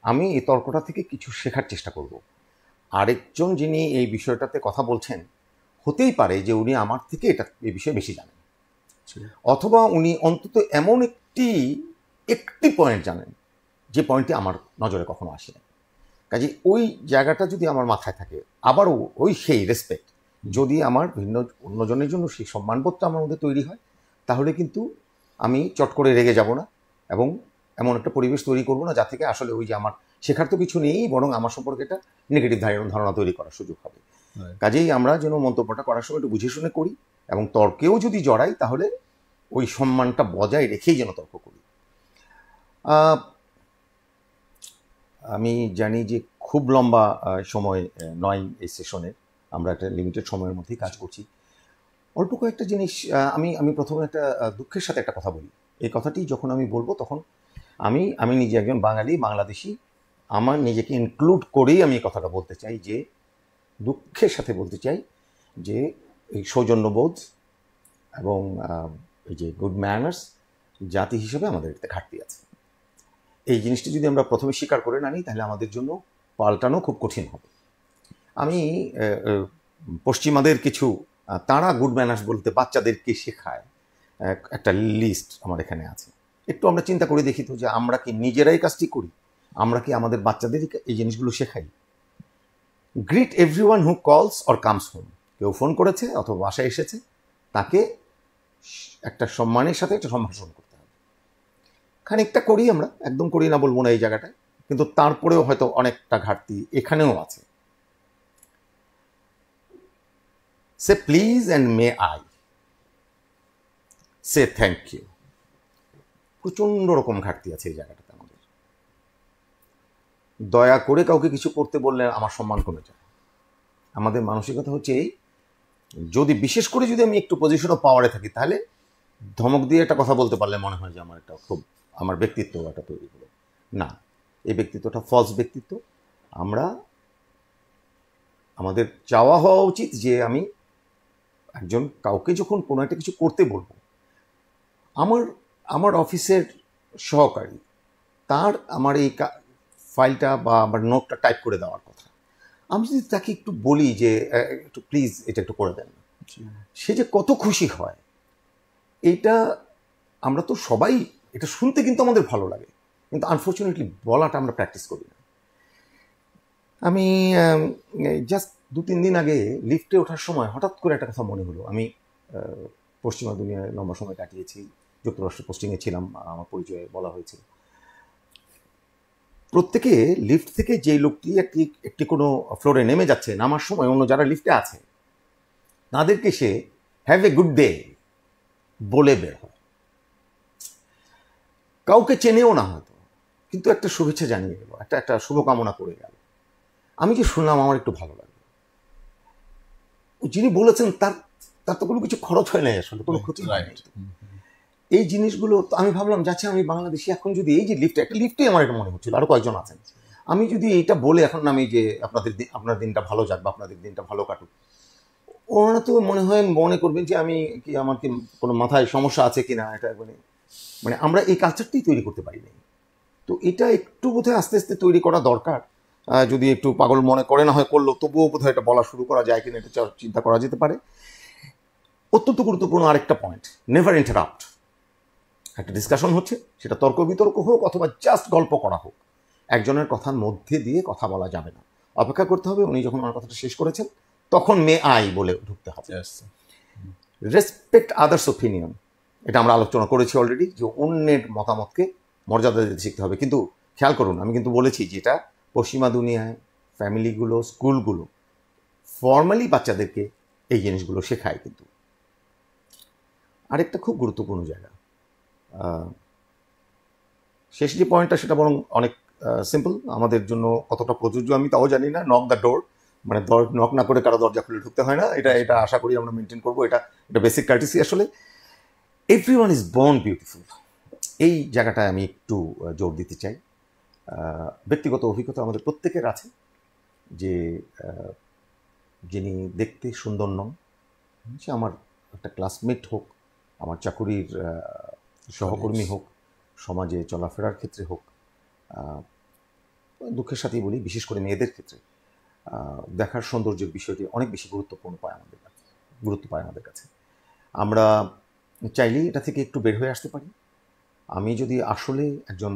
আমি এই তর্কটা থেকে কিছু শেখার চেষ্টা করব আরেকজন যিনি এই বিষয়টাতে কথা বলছেন হতেই পারে যে উনি আমার থেকে এটা এই বিষয়ে বেশি জানেন আচ্ছা। অথবা উনি অন্তত এমন একটি একটি পয়েন্ট জানেন যে পয়েন্টটি আমার নজরে কখনো আসে না কাজে ওই জায়গাটা যদি আমার মাথায় থাকে আবারও ওই সেই রেসপেক্ট যদি আমার ভিন্ন অন্যজনের জন্য সেই সম্মানবোধটা আমার মধ্যে তৈরি হয় তাহলে কিন্তু আমি চট করে রেগে যাব না এবং এমন একটা পরিবেশ তৈরি করবো না যা থেকে আসলে ওই যে আমার শেখার তো কিছু নেই বরং আমার সম্পর্কে একটা নেগেটিভ ধারণা তৈরি করার সুযোগ হবে কাজেই আমরা যেন মন্তব্যটা করার সময় একটু বুঝে শুনে করি এবং তর্কেও যদি জড়াই তাহলে ওই সম্মানটা বজায় রেখেই যেন তর্ক করি আমি জানি যে খুব লম্বা সময় নয় এই সেশনে আমরা একটা লিমিটেড সময়ের মধ্যেই কাজ করছি অল্প কয়েকটা জিনিস আমি আমি প্রথমে একটা দুঃখের সাথে একটা কথা বলি এই কথাটি যখন আমি বলবো তখন আমি আমি নিজে একজন বাঙালি বাংলাদেশি আমার নিজেকে ইনক্লুড করেই আমি কথাটা বলতে চাই যে দুঃখের সাথে বলতে চাই যে এই সৌজন্যবোধ এবং এই যে গুড ম্যানার্স জাতি হিসেবে আমাদের একটা ঘাটতি আছে এই জিনিসটি যদি আমরা প্রথমে স্বীকার করে না নিই তাহলে আমাদের জন্য পাল্টানো খুব কঠিন হবে আমি পশ্চিমাদের কিছু তারা গুড ম্যানার্স বলতে বাচ্চাদেরকে শেখায় একটা লিস্ট আমার এখানে আছে একটু আমরা চিন্তা করে দেখি তো যে আমরা কি নিজেরাই কাজটি করি আমরা কি আমাদের বাচ্চাদের এই জিনিসগুলো শেখাই grit every everyone who calls or comes home কেউ ফোন করেছে অথবা বাসায় এসেছে তাকে একটা সম্মানের সাথে একটা সম্ভাষণ করতে হবে খানিকটা করি আমরা একদম করি না বলবো না এই জায়গাটায় কিন্তু তারপরেও হয়তো অনেকটা ঘাটতি এখানেও আছে say please and may I say thank you প্রচণ্ড রকম ঘাটতি আছে এই জায়গাটাতে আমাদের দয়া করে কাউকে কিছু করতে বললে আমার সম্মান কমে যায় আমাদের মানসিকতা হচ্ছে এই যদি বিশেষ করে যদি আমি একটু পজিশন অফ পাওয়ারে থাকি তাহলে ধমক দিয়ে একটা কথা বলতে পারলে মনে হয় যে আমার একটা খুব আমার ব্যক্তিত্ব একটা তৈরি হলো না এই ব্যক্তিত্বটা ফলস ব্যক্তিত্ব আমরা আমাদের চাওয়া হওয়া উচিত যে আমি একজন কাউকে যখন কোনো একটা কিছু করতে বলবো আমার আমার অফিসের সহকারী তার আমার এই ফাইলটা বা আমার নোটটা টাইপ করে দেওয়ার কথা আমি যদি তাকে একটু বলি যে একটু প্লিজ এটা একটু করে দেন সে যে কত খুশি হয় এটা আমরা তো সবাই এটা শুনতে কিন্তু আমাদের ভালো লাগে কিন্তু আনফর্চুনেটলি বলাটা আমরা প্র্যাকটিস করি না আমি জাস্ট দু তিন দিন আগে লিফটে ওঠার সময় হঠাৎ করে একটা কথা মনে হলো আমি পশ্চিমা দুনিয়ায় লম্বা সময় কাটিয়েছি যুক্তরাষ্ট্র পোস্টিংয়ে ছিলাম আমার পরিচয়ে বলা হয়েছিল প্রত্যেকে লিফট থেকে যে লোকটি একটি একটি কোনো ফ্লোরে নেমে যাচ্ছে নামার সময় অন্য যারা লিফটে আছে তাদেরকে say have a good day বলে বের হয় কাউকে চেনেও না হয়তো কিন্তু একটা শুভেচ্ছা জানিয়ে গেল একটা একটা শুভকামনা করে গেল আমি যে শুনলাম আমার একটু ভালো লাগলো যিনি বলেছেন তার তার তো কোনো কিছু খরচ হয় নাই আসলে কোনো ক্ষতি হয় এই জিনিসগুলো তো আমি ভাবলাম যাচ্ছে আমি বাংলাদেশি এখন যদি এই যে লিফটে একটা লিফটে আমার এটা মনে হচ্ছিল আরও কয়েকজন আছেন আমি যদি এটা বলে এখন আমি যে আপনাদের আপনার দিনটা ভালো যাক বা আপনাদের দিনটা ভালো কাটুক ওনারা তো মনে হয় মনে করবেন যে আমি কি আমার কি কোনো মাথায় সমস্যা আছে কি না এটা মানে মানে আমরা এই কালচারটি তৈরি করতে পারি নাই তো এটা একটু বোধহয় আস্তে আস্তে তৈরি করা দরকার যদি একটু পাগল মনে করে না হয় করলো তবুও বোধহয় এটা বলা শুরু করা যায় কিনা এটা চিন্তা করা যেতে পারে অত্যন্ত গুরুত্বপূর্ণ আরেকটা পয়েন্ট নেভার ইন্টারাপ্ট একটা ডিসকাশন হচ্ছে সেটা তর্ক বিতর্ক হোক অথবা জাস্ট গল্প করা হোক একজনের কথার মধ্যে দিয়ে কথা বলা যাবে না অপেক্ষা করতে হবে উনি যখন আমার কথাটা শেষ করেছেন তখন মে আই বলে ঢুকতে হবে রেসপেক্ট আদার্স ওপিনিয়ন এটা আমরা আলোচনা করেছি অলরেডি যে অন্যের মতামতকে মর্যাদা দিতে শিখতে হবে কিন্তু খেয়াল করুন আমি কিন্তু বলেছি যেটা পশ্চিমা দুনিয়ায় ফ্যামিলিগুলো স্কুলগুলো ফর্মালি বাচ্চাদেরকে এই জিনিসগুলো শেখায় কিন্তু আরেকটা খুব গুরুত্বপূর্ণ জায়গা শেষ যে পয়েন্টটা সেটা বরং অনেক সিম্পল আমাদের জন্য কতটা প্রযোজ্য আমি তাও জানি না নক দ্য ডোর মানে দর নক না করে কারো দরজা খুলে ঢুকতে হয় না এটা এটা আশা করি আমরা মেনটেন করবো এটা এটা বেসিক কার্টিসি আসলে everyone is born beautiful এই জায়গাটায় আমি একটু জোর দিতে চাই ব্যক্তিগত অভিজ্ঞতা আমাদের প্রত্যেকের আছে যে যিনি দেখতে সুন্দর নন সে আমার একটা ক্লাসমেট হোক আমার চাকুরির সহকর্মী হোক সমাজে চলাফেরার ক্ষেত্রে হোক দুঃখের সাথেই বলি বিশেষ করে মেয়েদের ক্ষেত্রে দেখার সৌন্দর্যের বিষয়টি অনেক বেশি গুরুত্বপূর্ণ পায় আমাদের কাছে গুরুত্ব পায় আমাদের কাছে আমরা চাইলেই এটা থেকে একটু বের হয়ে আসতে পারি আমি যদি আসলে একজন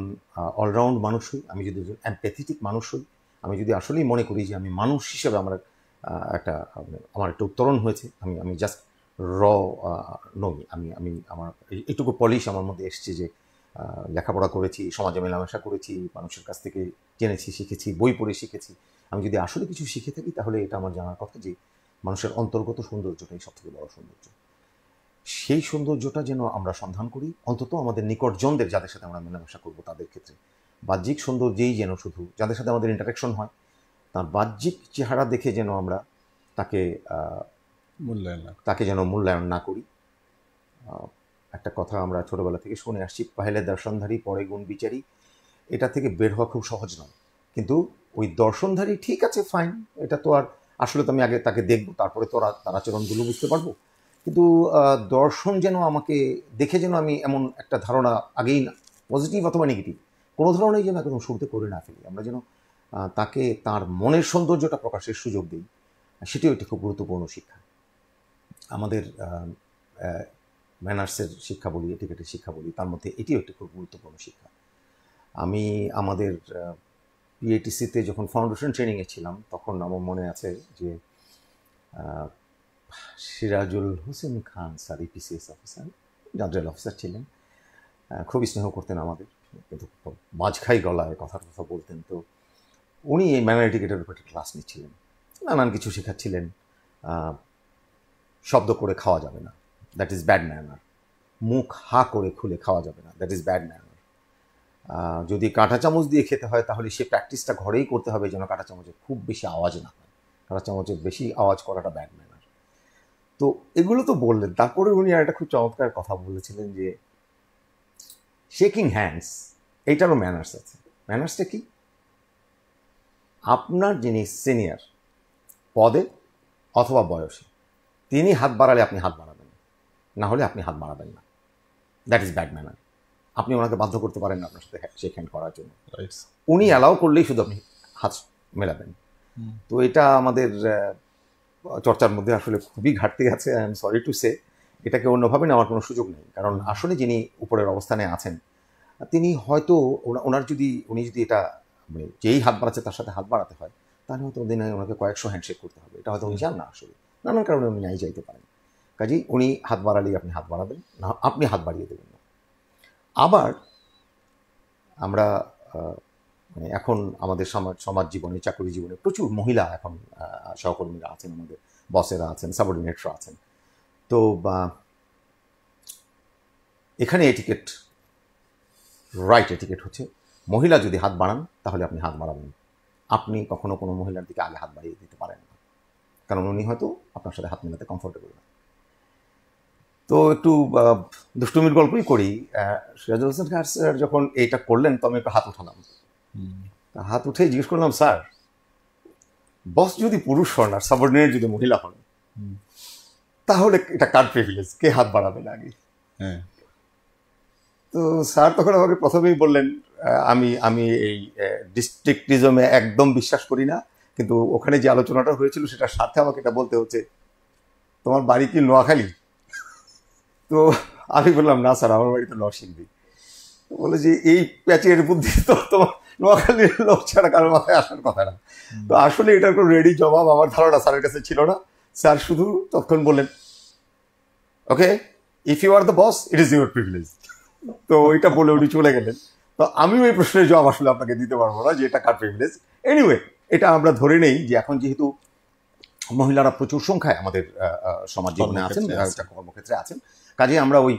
অলরাউন্ড মানুষ হই আমি যদি একজন অ্যাম্পেথেটিক মানুষ হই আমি যদি আসলেই মনে করি যে আমি মানুষ হিসেবে আমার একটা মানে আমার একটা উত্তরণ হয়েছে আমি আমি জাস্ট র নই আমি আমি আমার এইটুকু পলিশ আমার মধ্যে এসছে যে লেখাপড়া করেছি সমাজে মেলামেশা করেছি মানুষের কাছ থেকে জেনেছি শিখেছি বই পড়ে শিখেছি আমি যদি আসলে কিছু শিখে থাকি তাহলে এটা আমার জানার কথা যে মানুষের অন্তর্গত সৌন্দর্যটাই সবথেকে বড় সৌন্দর্য সেই সৌন্দর্যটা যেন আমরা সন্ধান করি অন্তত আমাদের নিকটজনদের যাদের সাথে আমরা মেলামেশা করবো তাদের ক্ষেত্রে বাহ্যিক সৌন্দর্যেই যেন শুধু যাদের সাথে আমাদের ইন্টারাকশন হয় তার বাহ্যিক চেহারা দেখে যেন আমরা তাকে মূল্যায়ন তাকে যেন মূল্যায়ন না করি একটা কথা আমরা ছোটোবেলা থেকে শুনে আসছি পাহেলে দর্শনধারী পরে গুণ বিচারী এটা থেকে বের হওয়া খুব সহজ নয় কিন্তু ওই দর্শনধারী ঠিক আছে ফাইন এটা তো আর আসলে তো আমি আগে তাকে দেখব তারপরে তো তার আচরণগুলো বুঝতে পারবো কিন্তু দর্শন যেন আমাকে দেখে যেন আমি এমন একটা ধারণা আগেই না পজিটিভ অথবা নেগেটিভ কোনো ধরনেরই যেন একদম শুরুতে করে না ফেলি আমরা যেন তাকে তার মনের সৌন্দর্যটা প্রকাশের সুযোগ দিই সেটিও একটি খুব গুরুত্বপূর্ণ শিক্ষা আমাদের ম্যানার্সের শিক্ষা বলি এটিকেটের শিক্ষা বলি তার মধ্যে এটিও একটি খুব গুরুত্বপূর্ণ শিক্ষা আমি আমাদের পিএটিসিতে যখন ফাউন্ডেশন ট্রেনিংয়ে ছিলাম তখন আমার মনে আছে যে Sirajul Hossain Khan sir EPCS officer general officer ছিলেন খুবই স্নেহ করতেন আমাদের কিন্তু মাঝখাই গলায় কথার কথা বলতেন তো উনি এই ম্যানারিটিকেটের উপর একটা ক্লাস নিচ্ছিলেন নানান কিছু শেখাচ্ছিলেন শব্দ করে খাওয়া যাবে না দ্যাট ইজ ব্যাড ম্যানার মুখ হা করে খুলে খাওয়া যাবে না দ্যাট ইজ ব্যাড ম্যানার যদি কাঁটা চামচ দিয়ে খেতে হয় তাহলে সে প্র্যাকটিসটা ঘরেই করতে হবে যেন কাঁটা চামচের খুব বেশি আওয়াজ না হয় কাঁটা চামচের বেশি আওয়াজ করাটা ব্যাড ম্যানার তো এগুলো তো বললেন তারপরে উনি আর একটা খুব চমৎকার কথা বলেছিলেন যে শেকিং হ্যান্ডস এইটারও ম্যানার্স আছে ম্যানার্সটা কি আপনার যিনি সিনিয়র পদে অথবা বয়সে তিনি হাত বাড়ালে আপনি হাত বাড়াবেন না হলে আপনি হাত বাড়াবেন না দ্যাট ইজ ব্যাড ম্যানার আপনি ওনাকে বাধ্য করতে পারেন না আপনার সাথে শেখ হ্যান্ড করার জন্য উনি অ্যালাউ করলেই শুধু আপনি হাত মেলাবেন তো এটা আমাদের চর্চার মধ্যে আসলে খুবই ঘাটতি আছে I am sorry to say এটাকে অন্যভাবে নেওয়ার কোনো সুযোগ নেই কারণ আসলে যিনি উপরের অবস্থানে আছেন তিনি হয়তো ওনার যদি উনি যদি এটা মানে যেই হাত বাড়াচ্ছে তার সাথে হাত বাড়াতে হয় তাহলে হয়তো ওদিন ওনাকে কয়েকশো হ্যান্ডশেক করতে হবে এটা হয়তো উনি যান না আসলে নানান কারণে উনি ন্যায় যাইতে পারেন কাজেই উনি হাত বাড়ালেই আপনি হাত বাড়াবেন না আপনি হাত বাড়িয়ে দেবেন না আবার আমরা মানে এখন আমাদের সমাজ সমাজ জীবনে চাকরি জীবনে প্রচুর মহিলা এখন সহকর্মীরা আছেন আমাদের বসেরা আছেন সাবঅর্ডিনেটরা আছেন তো বা এখানে এটিকেট রাইট এটিকেট হচ্ছে মহিলা যদি হাত বাড়ান তাহলে আপনি হাত বাড়াবেন আপনি কখনো কোনো মহিলার দিকে আগে হাত বাড়িয়ে দিতে পারেন কারণ উনি হয়তো আপনার সাথে হাত মেলাতে কমফোর্টেবল না তো একটু দুষ্টুমির গল্পই করি সিরাজুল হোসেন খান স্যার যখন এইটা করলেন তো আমি একটা হাত উঠালাম হাত উঠে জিজ্ঞেস করলাম স্যার বস যদি পুরুষ হন আর সাবঅর্ডিনেট যদি মহিলা হন তাহলে এটা কার প্রিভিলেজ কে হাত না আগে হ্যাঁ তো স্যার তখন আমাকে প্রথমেই বললেন আমি আমি এই ডিস্ট্রিক্টিজমে একদম বিশ্বাস করি না কিন্তু ওখানে যে আলোচনাটা হয়েছিল সেটার সাথে আমাকে এটা বলতে হচ্ছে তোমার বাড়ি কি নোয়াখালী তো আমি বললাম না স্যার আমার বাড়ি তো নরসিংদী বলে যে এই প্যাচের বুদ্ধি তো তোমার নোয়াখালীর লোক ছাড়া কারোর মাথায় আসার কথা না তো আসলে এটার কোনো রেডি জবাব আমার ধারণা স্যারের কাছে ছিল না স্যার শুধু তখন বললেন okay if you are the boss it is your privilege তো ওইটা বলে উনি চলে গেলেন তো আমিও এই প্রশ্নের জবাব আসলে আপনাকে দিতে পারবো না যে এটা কার প্রিভিলেজ এনিওয়ে এটা আমরা ধরে নেই যে এখন যেহেতু মহিলারা প্রচুর সংখ্যায় আমাদের সমাজ জীবনে আছেন কর্মক্ষেত্রে আছেন কাজে আমরা ওই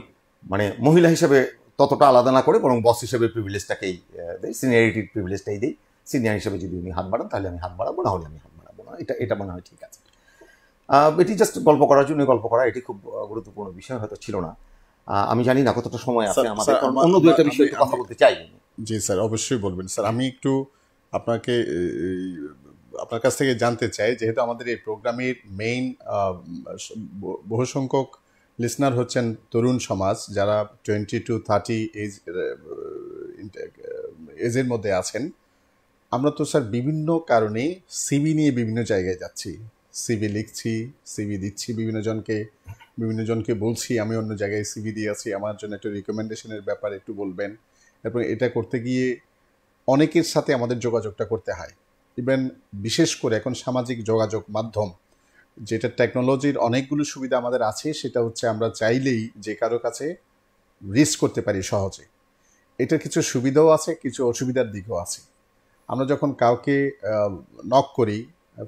মানে মহিলা হিসেবে ততটা আলাদা না করে বরং বস হিসেবে প্রিভিলেজটাকেই দেয় সিনিয়রিটির প্রিভিলেজটাই দিই সিনিয়র হিসেবে যদি উনি হাত বাড়ান তাহলে আমি হাত বাড়াবো না হলে আমি হাত বাড়াবো না এটা এটা মনে হয় ঠিক আছে এটি জাস্ট গল্প করার জন্য গল্প করা এটি খুব গুরুত্বপূর্ণ বিষয় হয়তো ছিল না আমি জানি না কতটা সময় আছে আমাদের অন্য দু একটা বিষয় কথা বলতে চাই জি স্যার অবশ্যই বলবেন স্যার আমি একটু আপনাকে আপনার কাছ থেকে জানতে চাই যেহেতু আমাদের এই প্রোগ্রামের মেইন বহুসংখ্যক লিসনার হচ্ছেন তরুণ সমাজ যারা টোয়েন্টি টু থার্টি এজ এজের মধ্যে আছেন আমরা তো স্যার বিভিন্ন কারণে সিবি নিয়ে বিভিন্ন জায়গায় যাচ্ছি সিবি লিখছি সিবি দিচ্ছি বিভিন্ন জনকে বিভিন্ন জনকে বলছি আমি অন্য জায়গায় সিবি দিয়ে আছি আমার জন্য একটু রিকমেন্ডেশনের ব্যাপার একটু বলবেন তারপরে এটা করতে গিয়ে অনেকের সাথে আমাদের যোগাযোগটা করতে হয় ইভেন বিশেষ করে এখন সামাজিক যোগাযোগ মাধ্যম যেটা টেকনোলজির অনেকগুলো সুবিধা আমাদের আছে সেটা হচ্ছে আমরা চাইলেই যে কারো কাছে রিস করতে পারি সহজে এটার কিছু সুবিধাও আছে কিছু অসুবিধার দিকও আছে আমরা যখন কাউকে নক করি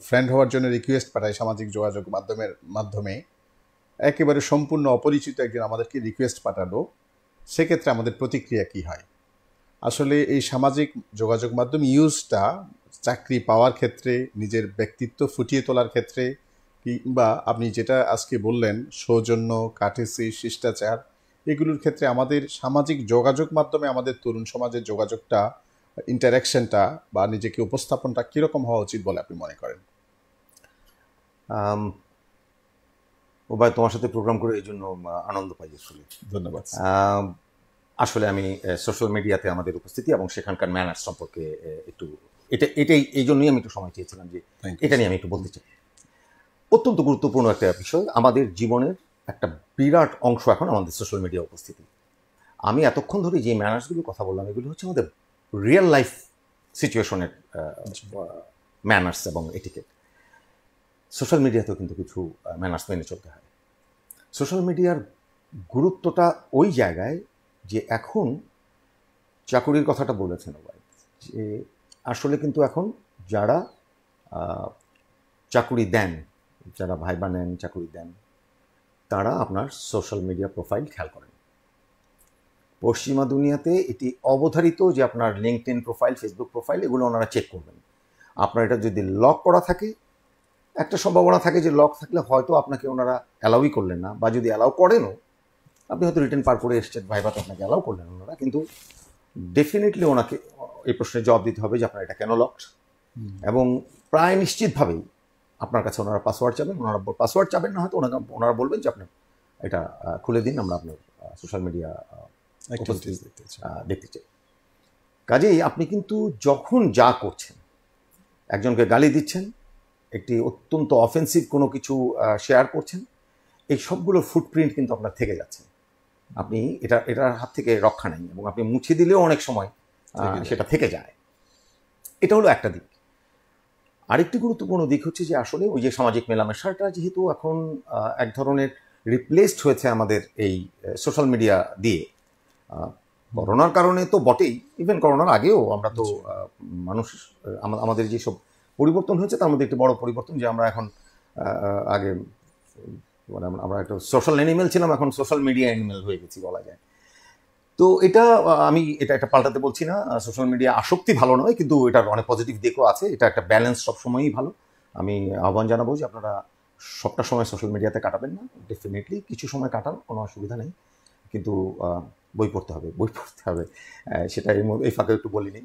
ফ্রেন্ড হওয়ার জন্য রিকোয়েস্ট পাঠাই সামাজিক যোগাযোগ মাধ্যমের মাধ্যমে একেবারে সম্পূর্ণ অপরিচিত একজন আমাদেরকে রিকোয়েস্ট পাঠালো সেক্ষেত্রে আমাদের প্রতিক্রিয়া কী হয় আসলে এই সামাজিক যোগাযোগ মাধ্যম ইউজটা চাকরি পাওয়ার ক্ষেত্রে নিজের ব্যক্তিত্ব ফুটিয়ে তোলার ক্ষেত্রে কিংবা আপনি যেটা আজকে বললেন সৌজন্য কাঠেসি শিষ্টাচার এগুলোর ক্ষেত্রে আমাদের সামাজিক যোগাযোগ মাধ্যমে আমাদের তরুণ সমাজের যোগাযোগটা ইন্টারাকশনটা বা নিজেকে উপস্থাপনটা কীরকম হওয়া উচিত বলে আপনি মনে করেন ও ভাই তোমার সাথে প্রোগ্রাম করে এই জন্য আনন্দ পাই আসলে ধন্যবাদ আসলে আমি সোশ্যাল মিডিয়াতে আমাদের উপস্থিতি এবং সেখানকার ম্যানার্স সম্পর্কে একটু এটা এটাই এই জন্যই আমি একটু সময় চেয়েছিলাম যে এটা নিয়ে আমি একটু বলতে চাই অত্যন্ত গুরুত্বপূর্ণ একটা বিষয় আমাদের জীবনের একটা বিরাট অংশ এখন আমাদের সোশ্যাল মিডিয়া উপস্থিতি আমি এতক্ষণ ধরে যে ম্যানার্সগুলো কথা বললাম এগুলো হচ্ছে আমাদের রিয়েল লাইফ সিচুয়েশনের ম্যানার্স এবং এটিকেট সোশ্যাল মিডিয়াতেও কিন্তু কিছু ম্যানার্স মেনে চলতে হয় সোশ্যাল মিডিয়ার গুরুত্বটা ওই জায়গায় যে এখন চাকুরির কথাটা বলেছেন ওয়াইফ যে আসলে কিন্তু এখন যারা চাকুরি দেন যারা ভাইবা নেন চাকুরি দেন তারা আপনার সোশ্যাল মিডিয়া প্রোফাইল খেয়াল করেন পশ্চিমা দুনিয়াতে এটি অবধারিত যে আপনার লিঙ্কড প্রোফাইল ফেসবুক প্রোফাইল এগুলো ওনারা চেক করবেন আপনার এটা যদি লক করা থাকে একটা সম্ভাবনা থাকে যে লক থাকলে হয়তো আপনাকে ওনারা অ্যালাউই করলেন না বা যদি অ্যালাউ করেনও আপনি হয়তো রিটার্ন পার করে এসছেন ভাইভাতে আপনাকে অ্যালাউ করলেন ওনারা কিন্তু ডেফিনেটলি ওনাকে এই প্রশ্নের জবাব দিতে হবে যে আপনার এটা কেন লকড এবং প্রায় নিশ্চিতভাবেই আপনার কাছে ওনারা পাসওয়ার্ড চাবেন ওনারা পাসওয়ার্ড চাবেন না হয়তো ওনাকে ওনারা বলবেন যে আপনি এটা খুলে দিন আমরা আপনার সোশ্যাল মিডিয়া দেখতে চাই কাজেই আপনি কিন্তু যখন যা করছেন একজনকে গালি দিচ্ছেন একটি অত্যন্ত অফেন্সিভ কোনো কিছু শেয়ার করছেন এই সবগুলো ফুটপ্রিন্ট কিন্তু আপনার থেকে যাচ্ছে আপনি এটা এটার হাত থেকে রক্ষা নেই এবং আপনি মুছে দিলেও অনেক সময় সেটা থেকে যায় এটা হলো একটা দিক আরেকটি গুরুত্বপূর্ণ দিক হচ্ছে যে আসলে ওই যে সামাজিক মেলামেশাটা যেহেতু এখন এক ধরনের রিপ্লেসড হয়েছে আমাদের এই সোশ্যাল মিডিয়া দিয়ে করোনার কারণে তো বটেই ইভেন করোনার আগেও আমরা তো আচ্ছা। মানুষ আমাদের যেসব পরিবর্তন হয়েছে তার মধ্যে একটি বড় পরিবর্তন যে আমরা এখন আগে মানে আমরা একটা সোশ্যাল অ্যানিমেল ছিলাম এখন সোশ্যাল মিডিয়া অ্যানিমেল হয়ে গেছি বলা যায় তো এটা আমি এটা একটা পাল্টাতে বলছি না সোশ্যাল মিডিয়া আসক্তি ভালো নয় কিন্তু এটার অনেক পজিটিভ দিকও আছে এটা একটা ব্যালেন্স সবসময়ই ভালো আমি আহ্বান জানাবো যে আপনারা সবটা সময় সোশ্যাল মিডিয়াতে কাটাবেন না ডেফিনেটলি কিছু সময় কাটান কোনো অসুবিধা নেই কিন্তু বই পড়তে হবে বই পড়তে হবে সেটা এই ফাঁকে একটু বলিনি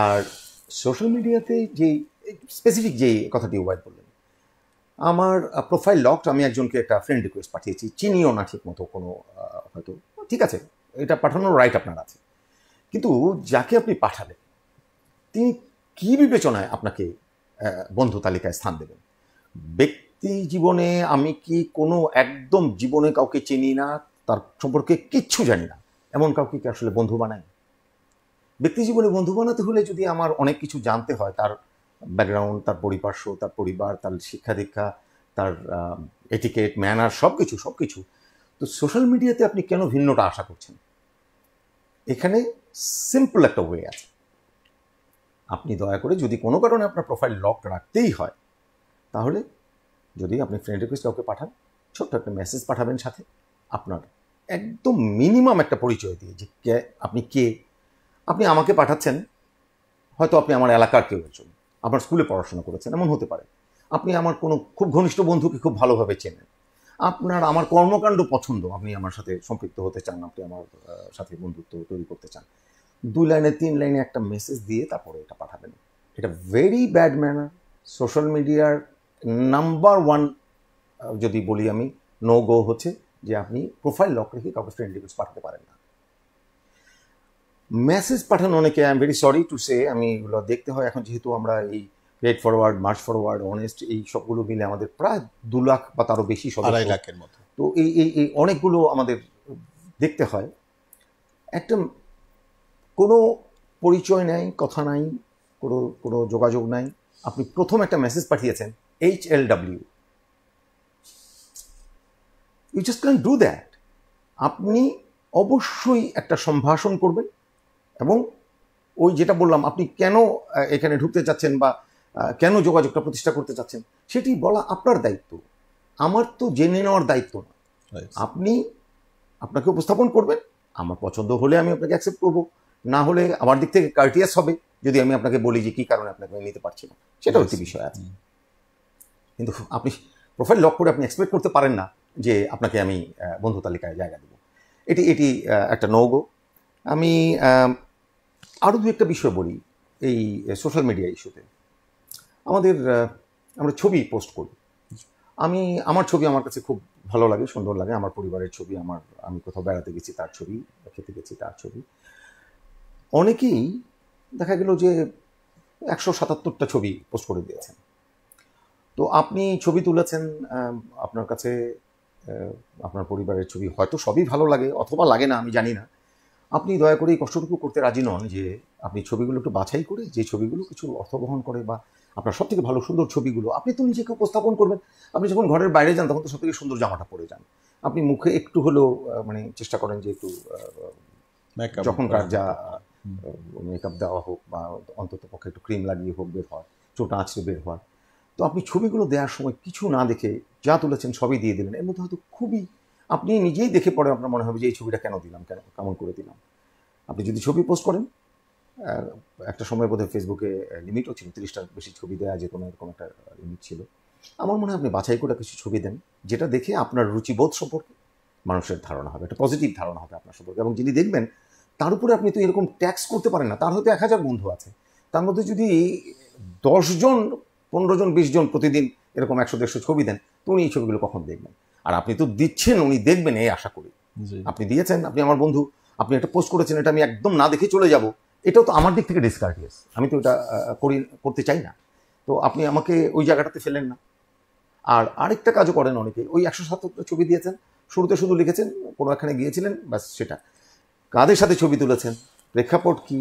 আর সোশ্যাল মিডিয়াতে যে স্পেসিফিক যে কথাটি ওয়াইড বললেন আমার প্রোফাইল লকড আমি একজনকে একটা ফ্রেন্ড রিকোয়েস্ট পাঠিয়েছি চিনিও না ঠিক মতো কোনো হয়তো ঠিক আছে এটা পাঠানোর রাইট আপনার আছে কিন্তু যাকে আপনি পাঠাবেন তিনি কী বিবেচনায় আপনাকে বন্ধু তালিকায় স্থান দেবেন ব্যক্তি জীবনে আমি কি কোনো একদম জীবনে কাউকে চিনি না তার সম্পর্কে কিচ্ছু জানি না এমন কাউকে কি আসলে বন্ধু বানাই ব্যক্তি জীবনে বন্ধু বানাতে হলে যদি আমার অনেক কিছু জানতে হয় তার ব্যাকগ্রাউন্ড তার পরিপার্শ্ব তার পরিবার তার শিক্ষা দীক্ষা তার এটিকেট ম্যানার সব কিছু সব কিছু তো সোশ্যাল মিডিয়াতে আপনি কেন ভিন্নটা আশা করছেন এখানে সিম্পল একটা ওয়ে আছে আপনি দয়া করে যদি কোনো কারণে আপনার প্রোফাইল লক রাখতেই হয় তাহলে যদি আপনি ফ্রেন্ড রিকোয়েস্ট কাউকে পাঠান ছোট্ট একটা মেসেজ পাঠাবেন সাথে আপনার একদম মিনিমাম একটা পরিচয় দিয়ে যে কে আপনি কে আপনি আমাকে পাঠাচ্ছেন হয়তো আপনি আমার এলাকার কেউ একজন আপনার স্কুলে পড়াশোনা করেছেন এমন হতে পারে আপনি আমার কোনো খুব ঘনিষ্ঠ বন্ধুকে খুব ভালোভাবে চেনেন আপনার আমার কর্মকাণ্ড পছন্দ আপনি আমার সাথে সম্পৃক্ত হতে চান আপনি আমার সাথে বন্ধুত্ব তৈরি করতে চান দুই লাইনে তিন লাইনে একটা মেসেজ দিয়ে তারপরে এটা পাঠাবেন এটা ভেরি ব্যাড ম্যানার সোশ্যাল মিডিয়ার নাম্বার ওয়ান যদি বলি আমি নো গো হচ্ছে যে আপনি প্রোফাইল লক রেখে কাউকে ফ্রেন্ড রিকোয়েস্ট পাঠাতে পারেন না মেসেজ পাঠান অনেকে I am very sorry to say আমি এগুলো দেখতে হয় এখন যেহেতু আমরা এই red forward march forward honest এই সবগুলো মিলে আমাদের প্রায় দু লাখ বা তারও বেশি আড়াই লাখের মতো তো এই এই এই অনেকগুলো আমাদের দেখতে হয় একটা কোনো পরিচয় নাই কথা নাই কোনো কোনো যোগাযোগ নাই আপনি প্রথম একটা মেসেজ পাঠিয়েছেন H L W U just can do that আপনি অবশ্যই একটা সম্ভাষণ করবেন এবং ওই যেটা বললাম আপনি কেন এখানে ঢুকতে চাচ্ছেন বা কেন যোগাযোগটা প্রতিষ্ঠা করতে চাচ্ছেন সেটি বলা আপনার দায়িত্ব আমার তো জেনে নেওয়ার দায়িত্ব না আপনি আপনাকে উপস্থাপন করবেন আমার পছন্দ হলে আমি আপনাকে অ্যাকসেপ্ট করব না হলে আমার দিক থেকে কার্টিয়াস হবে যদি আমি আপনাকে বলি যে কী কারণে আপনাকে আমি নিতে পারছি না সেটা হচ্ছে বিষয় আছে mm. কিন্তু আপনি প্রোফাইল লক করে আপনি এক্সপেক্ট করতে পারেন না যে আপনাকে আমি বন্ধু তালিকায় জায়গা দেবো এটি এটি একটা নৌগো আমি আরও দু একটা বিষয় বলি এই সোশ্যাল মিডিয়া ইস্যুতে আমাদের আমরা ছবি পোস্ট করি আমি আমার ছবি আমার কাছে খুব ভালো লাগে সুন্দর লাগে আমার পরিবারের ছবি আমার আমি কোথাও বেড়াতে গেছি তার ছবি খেতে গেছি তার ছবি অনেকেই দেখা গেল যে একশো সাতাত্তরটা ছবি পোস্ট করে দিয়েছেন তো আপনি ছবি তুলেছেন আপনার কাছে আপনার পরিবারের ছবি হয়তো সবই ভালো লাগে অথবা লাগে না আমি জানি না আপনি দয়া করে এই কষ্টটুকু করতে রাজি নন যে আপনি ছবিগুলো একটু বাছাই করে যে ছবিগুলো কিছু অর্থ বহন করে বা আপনার সব থেকে ভালো সুন্দর ছবিগুলো আপনি তো নিজেকে উপস্থাপন করবেন আপনি যখন ঘরের বাইরে যান তখন তো সব থেকে সুন্দর জামাটা পরে যান আপনি মুখে একটু হলেও মানে চেষ্টা করেন যে একটু যখন যা মেকআপ দেওয়া হোক বা অন্তত পক্ষে একটু ক্রিম লাগিয়ে হোক বের হয় চোটা আঁচড়ে বের হয় তো আপনি ছবিগুলো দেওয়ার সময় কিছু না দেখে যা তুলেছেন সবই দিয়ে দিলেন এর মধ্যে হয়তো খুবই আপনি নিজেই দেখে পরে আপনার মনে হবে যে এই ছবিটা কেন দিলাম কেন কেমন করে দিলাম আপনি যদি ছবি পোস্ট করেন একটা সময় বোধহয় ফেসবুকে লিমিটও ছিল তিরিশটার বেশি ছবি দেওয়া যে কোনো এরকম একটা লিমিট ছিল আমার মনে হয় আপনি বাছাই করে কিছু ছবি দেন যেটা দেখে আপনার রুচিবোধ সম্পর্কে মানুষের ধারণা হবে একটা পজিটিভ ধারণা হবে আপনার সম্পর্কে এবং যিনি দেখবেন তার উপরে আপনি তো এরকম ট্যাক্স করতে পারেন না তার হয়তো এক হাজার বন্ধু আছে তার মধ্যে যদি দশজন পনেরো জন বিশ জন প্রতিদিন এরকম একশো দেড়শো ছবি দেন তো উনি এই ছবিগুলো কখন দেখবেন আর আপনি তো দিচ্ছেন উনি দেখবেন এই আশা করি আপনি দিয়েছেন আপনি আমার বন্ধু আপনি একটা পোস্ট করেছেন এটা আমি একদম না দেখে চলে যাব এটাও তো আমার দিক থেকে ডিসকার্ডিয়াস আমি তো এটা করি করতে চাই না তো আপনি আমাকে ওই জায়গাটাতে ফেলেন না আর আরেকটা কাজও করেন অনেকে ওই একশো সাতটা ছবি দিয়েছেন শুরুতে শুধু লিখেছেন কোনো একখানে গিয়েছিলেন ব্যাস সেটা কাদের সাথে ছবি তুলেছেন প্রেক্ষাপট কি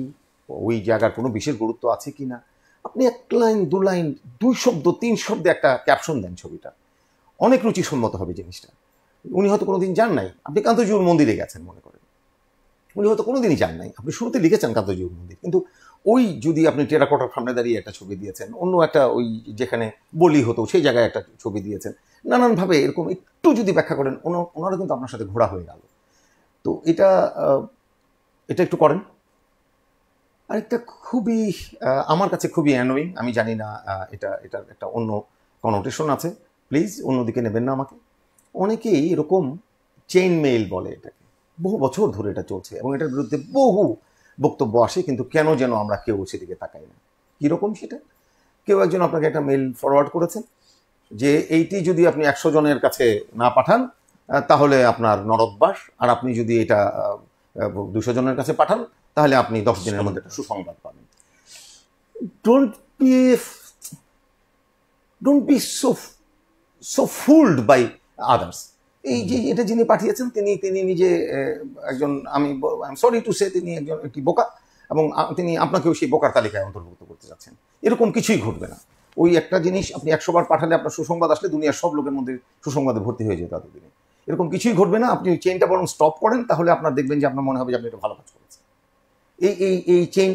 ওই জায়গার কোনো বিশেষ গুরুত্ব আছে কি না আপনি এক লাইন দু লাইন দুই শব্দ তিন শব্দে একটা ক্যাপশন দেন ছবিটা অনেক রুচিসম্মত হবে জিনিসটা উনি হয়তো কোনো দিন যান নাই আপনি কান্তজীবন মন্দিরে গেছেন মনে করেন উনি হয়তো কোনো দিনই যান নাই আপনি শুরুতে লিখেছেন কান্তজীবন মন্দির কিন্তু ওই যদি আপনি টেরাকোটার সামনে দাঁড়িয়ে একটা ছবি দিয়েছেন অন্য একটা ওই যেখানে বলি হতো সেই জায়গায় একটা ছবি দিয়েছেন নানানভাবে এরকম একটু যদি ব্যাখ্যা করেন ওনারা কিন্তু আপনার সাথে ঘোরা হয়ে গেল তো এটা এটা একটু করেন আরেকটা খুবই আমার কাছে খুবই অ্যানোয়িং আমি জানি না এটা এটার একটা অন্য কনোটেশন আছে প্লিজ অন্যদিকে নেবেন না আমাকে অনেকেই এরকম চেইন মেইল বলে এটাকে বহু বছর ধরে এটা চলছে এবং এটার বিরুদ্ধে বহু বক্তব্য আসে কিন্তু কেন যেন আমরা কেউ সেদিকে তাকাই না কীরকম সেটা কেউ একজন আপনাকে একটা মেইল ফরওয়ার্ড করেছেন যে এইটি যদি আপনি একশো জনের কাছে না পাঠান তাহলে আপনার বাস আর আপনি যদি এটা দুশো জনের কাছে পাঠান তাহলে আপনি দশ দিনের মধ্যে একটা সুসংবাদ পাবেন don't be don't be so so fooled by others এই যে এটা যিনি পাঠিয়েছেন তিনি তিনি নিজে একজন আমি সরি টু সে তিনি একজন একটি বোকা এবং তিনি আপনাকেও সেই বোকার তালিকায় অন্তর্ভুক্ত করতে চাচ্ছেন এরকম কিছুই ঘটবে না ওই একটা জিনিস আপনি একশো বার পাঠালে আপনার সুসংবাদ আসলে দুনিয়ার সব লোকের মধ্যে সুসংবাদে ভর্তি হয়ে যেত এতদিনে এরকম কিছুই ঘটবে না আপনি ওই চেনটা বরং স্টপ করেন তাহলে আপনার দেখবেন যে আপনার মনে হবে যে আপনি এটা ভালো কাজ করেছেন এই এই এই চেন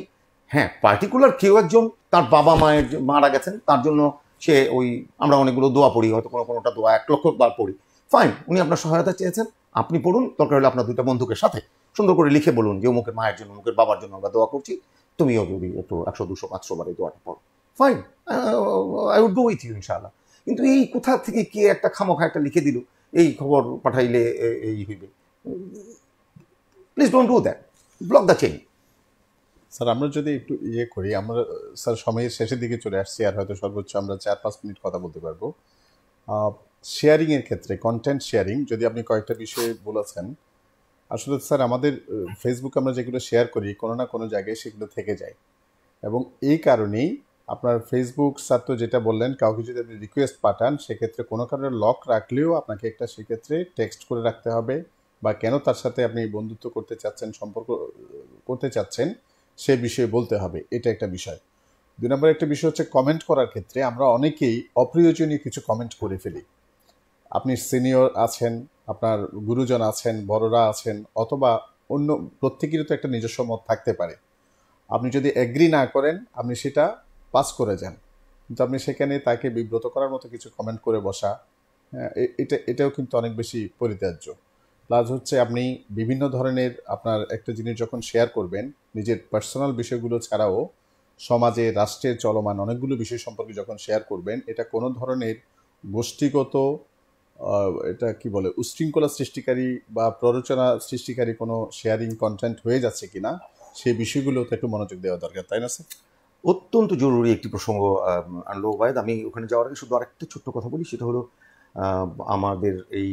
হ্যাঁ পার্টিকুলার কেউ একজন তার বাবা মায়ের মারা গেছেন তার জন্য সে ওই আমরা অনেকগুলো দোয়া পড়ি হয়তো কোনো কোনোটা দোয়া এক লক্ষ বার পড়ি ফাইন উনি আপনার সহায়তা চেয়েছেন আপনি পড়ুন দরকার হলে আপনার দুইটা বন্ধুকের সাথে সুন্দর করে লিখে বলুন যে অমুকের মায়ের জন্য অমুকের বাবার জন্য আমরা দোয়া করছি তুমিও যদি একটু একশো দুশো পাঁচশো বার এই দোয়াটা পড়ো fine I would do with you ইনশাল্লাহ কিন্তু এই কোথা থেকে কে একটা খামোখা একটা লিখে দিল এই খবর পাঠাইলে এই হইবে please don't do that block the chain sir আমরা যদি একটু ইয়ে করি আমরা স্যার সময়ের শেষের দিকে চলে আসছি আর হয়তো সর্বোচ্চ আমরা চার পাঁচ মিনিট কথা বলতে পারবো শেয়ারিংয়ের ক্ষেত্রে কন্টেন্ট শেয়ারিং যদি আপনি কয়েকটা বিষয়ে বলেছেন আসলে স্যার আমাদের ফেসবুক আমরা যেগুলো শেয়ার করি কোনো না কোনো জায়গায় সেগুলো থেকে যায় এবং এই কারণেই আপনার ফেসবুক স্যার তো যেটা বললেন কাউকে যদি আপনি রিকোয়েস্ট পাঠান সেক্ষেত্রে কোনো কারণে লক রাখলেও আপনাকে একটা সেক্ষেত্রে টেক্সট করে রাখতে হবে বা কেন তার সাথে আপনি বন্ধুত্ব করতে চাচ্ছেন সম্পর্ক করতে চাচ্ছেন সে বিষয়ে বলতে হবে এটা একটা বিষয় দুই নম্বর একটা বিষয় হচ্ছে কমেন্ট করার ক্ষেত্রে আমরা অনেকেই অপ্রয়োজনীয় কিছু কমেন্ট করে ফেলি আপনি সিনিয়র আছেন আপনার গুরুজন আছেন বড়রা আছেন অথবা অন্য প্রত্যেকেরই তো একটা নিজস্ব মত থাকতে পারে আপনি যদি অ্যাগ্রি না করেন আপনি সেটা পাস করে যান কিন্তু আপনি সেখানে তাকে বিব্রত করার মতো কিছু কমেন্ট করে বসা হ্যাঁ, এটা এটাও কিন্তু অনেক বেশি পরিত্যাজ্য প্লাস হচ্ছে আপনি বিভিন্ন ধরনের আপনার একটা জিনিস যখন শেয়ার করবেন নিজের পার্সোনাল বিষয়গুলো ছাড়াও সমাজে রাষ্ট্রের চলমান অনেকগুলো বিষয় সম্পর্কে যখন শেয়ার করবেন এটা কোনো ধরনের গোষ্ঠীগত এটা কি বলে উশৃঙ্খলা সৃষ্টিকারী বা প্ররোচনা সৃষ্টিকারী কোনো শেয়ারিং কন্টেন্ট হয়ে যাচ্ছে কি না সেই বিষয়গুলোতে একটু মনোযোগ দেওয়া দরকার তাই না স্যার অত্যন্ত জরুরি একটি প্রসঙ্গ আনলো ওবায়দ আমি ওখানে যাওয়ার আগে শুধু আরেকটা ছোট্ট কথা বলি সেটা হলো আমাদের এই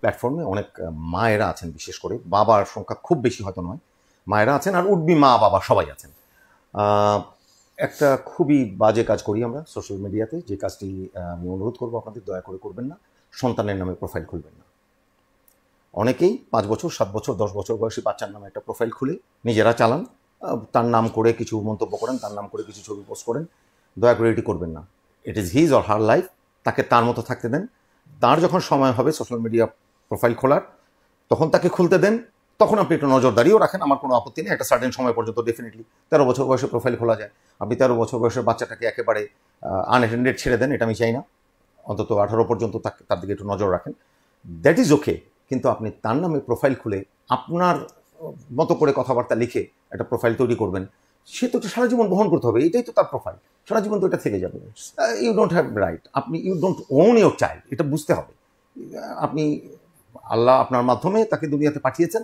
প্ল্যাটফর্মে অনেক মায়েরা আছেন বিশেষ করে বাবার সংখ্যা খুব বেশি হয়তো নয় মায়েরা আছেন আর উঠবি মা বাবা সবাই আছেন একটা খুবই বাজে কাজ করি আমরা সোশ্যাল মিডিয়াতে যে কাজটি আমি অনুরোধ করবো আপনাদের দয়া করে করবেন না সন্তানের নামে প্রোফাইল খুলবেন না অনেকেই পাঁচ বছর সাত বছর দশ বছর বয়সী বাচ্চার নামে একটা প্রোফাইল খুলে নিজেরা চালান তার নাম করে কিছু মন্তব্য করেন তার নাম করে কিছু ছবি পোস্ট করেন দয়া করে এটি করবেন না it is his or her life তাকে তার মতো থাকতে দেন তার যখন সময় হবে সোশ্যাল মিডিয়া প্রোফাইল খোলার তখন তাকে খুলতে দেন তখন আপনি একটু নজরদারিও রাখেন আমার কোনো আপত্তি নেই একটা সার্টেন সময় পর্যন্ত ডেফিনেটলি তেরো বছর বয়সে প্রোফাইল খোলা যায় আপনি তেরো বছর বয়সের বাচ্চাটাকে একেবারে আনএটেন্ডেড ছেড়ে দেন এটা আমি চাই না অন্তত আঠারো পর্যন্ত তার দিকে একটু নজর রাখেন দ্যাট ইজ ওকে কিন্তু আপনি তার নামে প্রোফাইল খুলে আপনার মতো করে কথাবার্তা লিখে একটা প্রোফাইল তৈরি করবেন সে তো সারা জীবন বহন করতে হবে এটাই তো তার প্রোফাইল সারা জীবন তো এটা থেকে যাবে ইউ ডোন্ট হ্যাভ রাইট আপনি you don't own your child এটা বুঝতে হবে আপনি আল্লাহ আপনার মাধ্যমে তাকে দুনিয়াতে পাঠিয়েছেন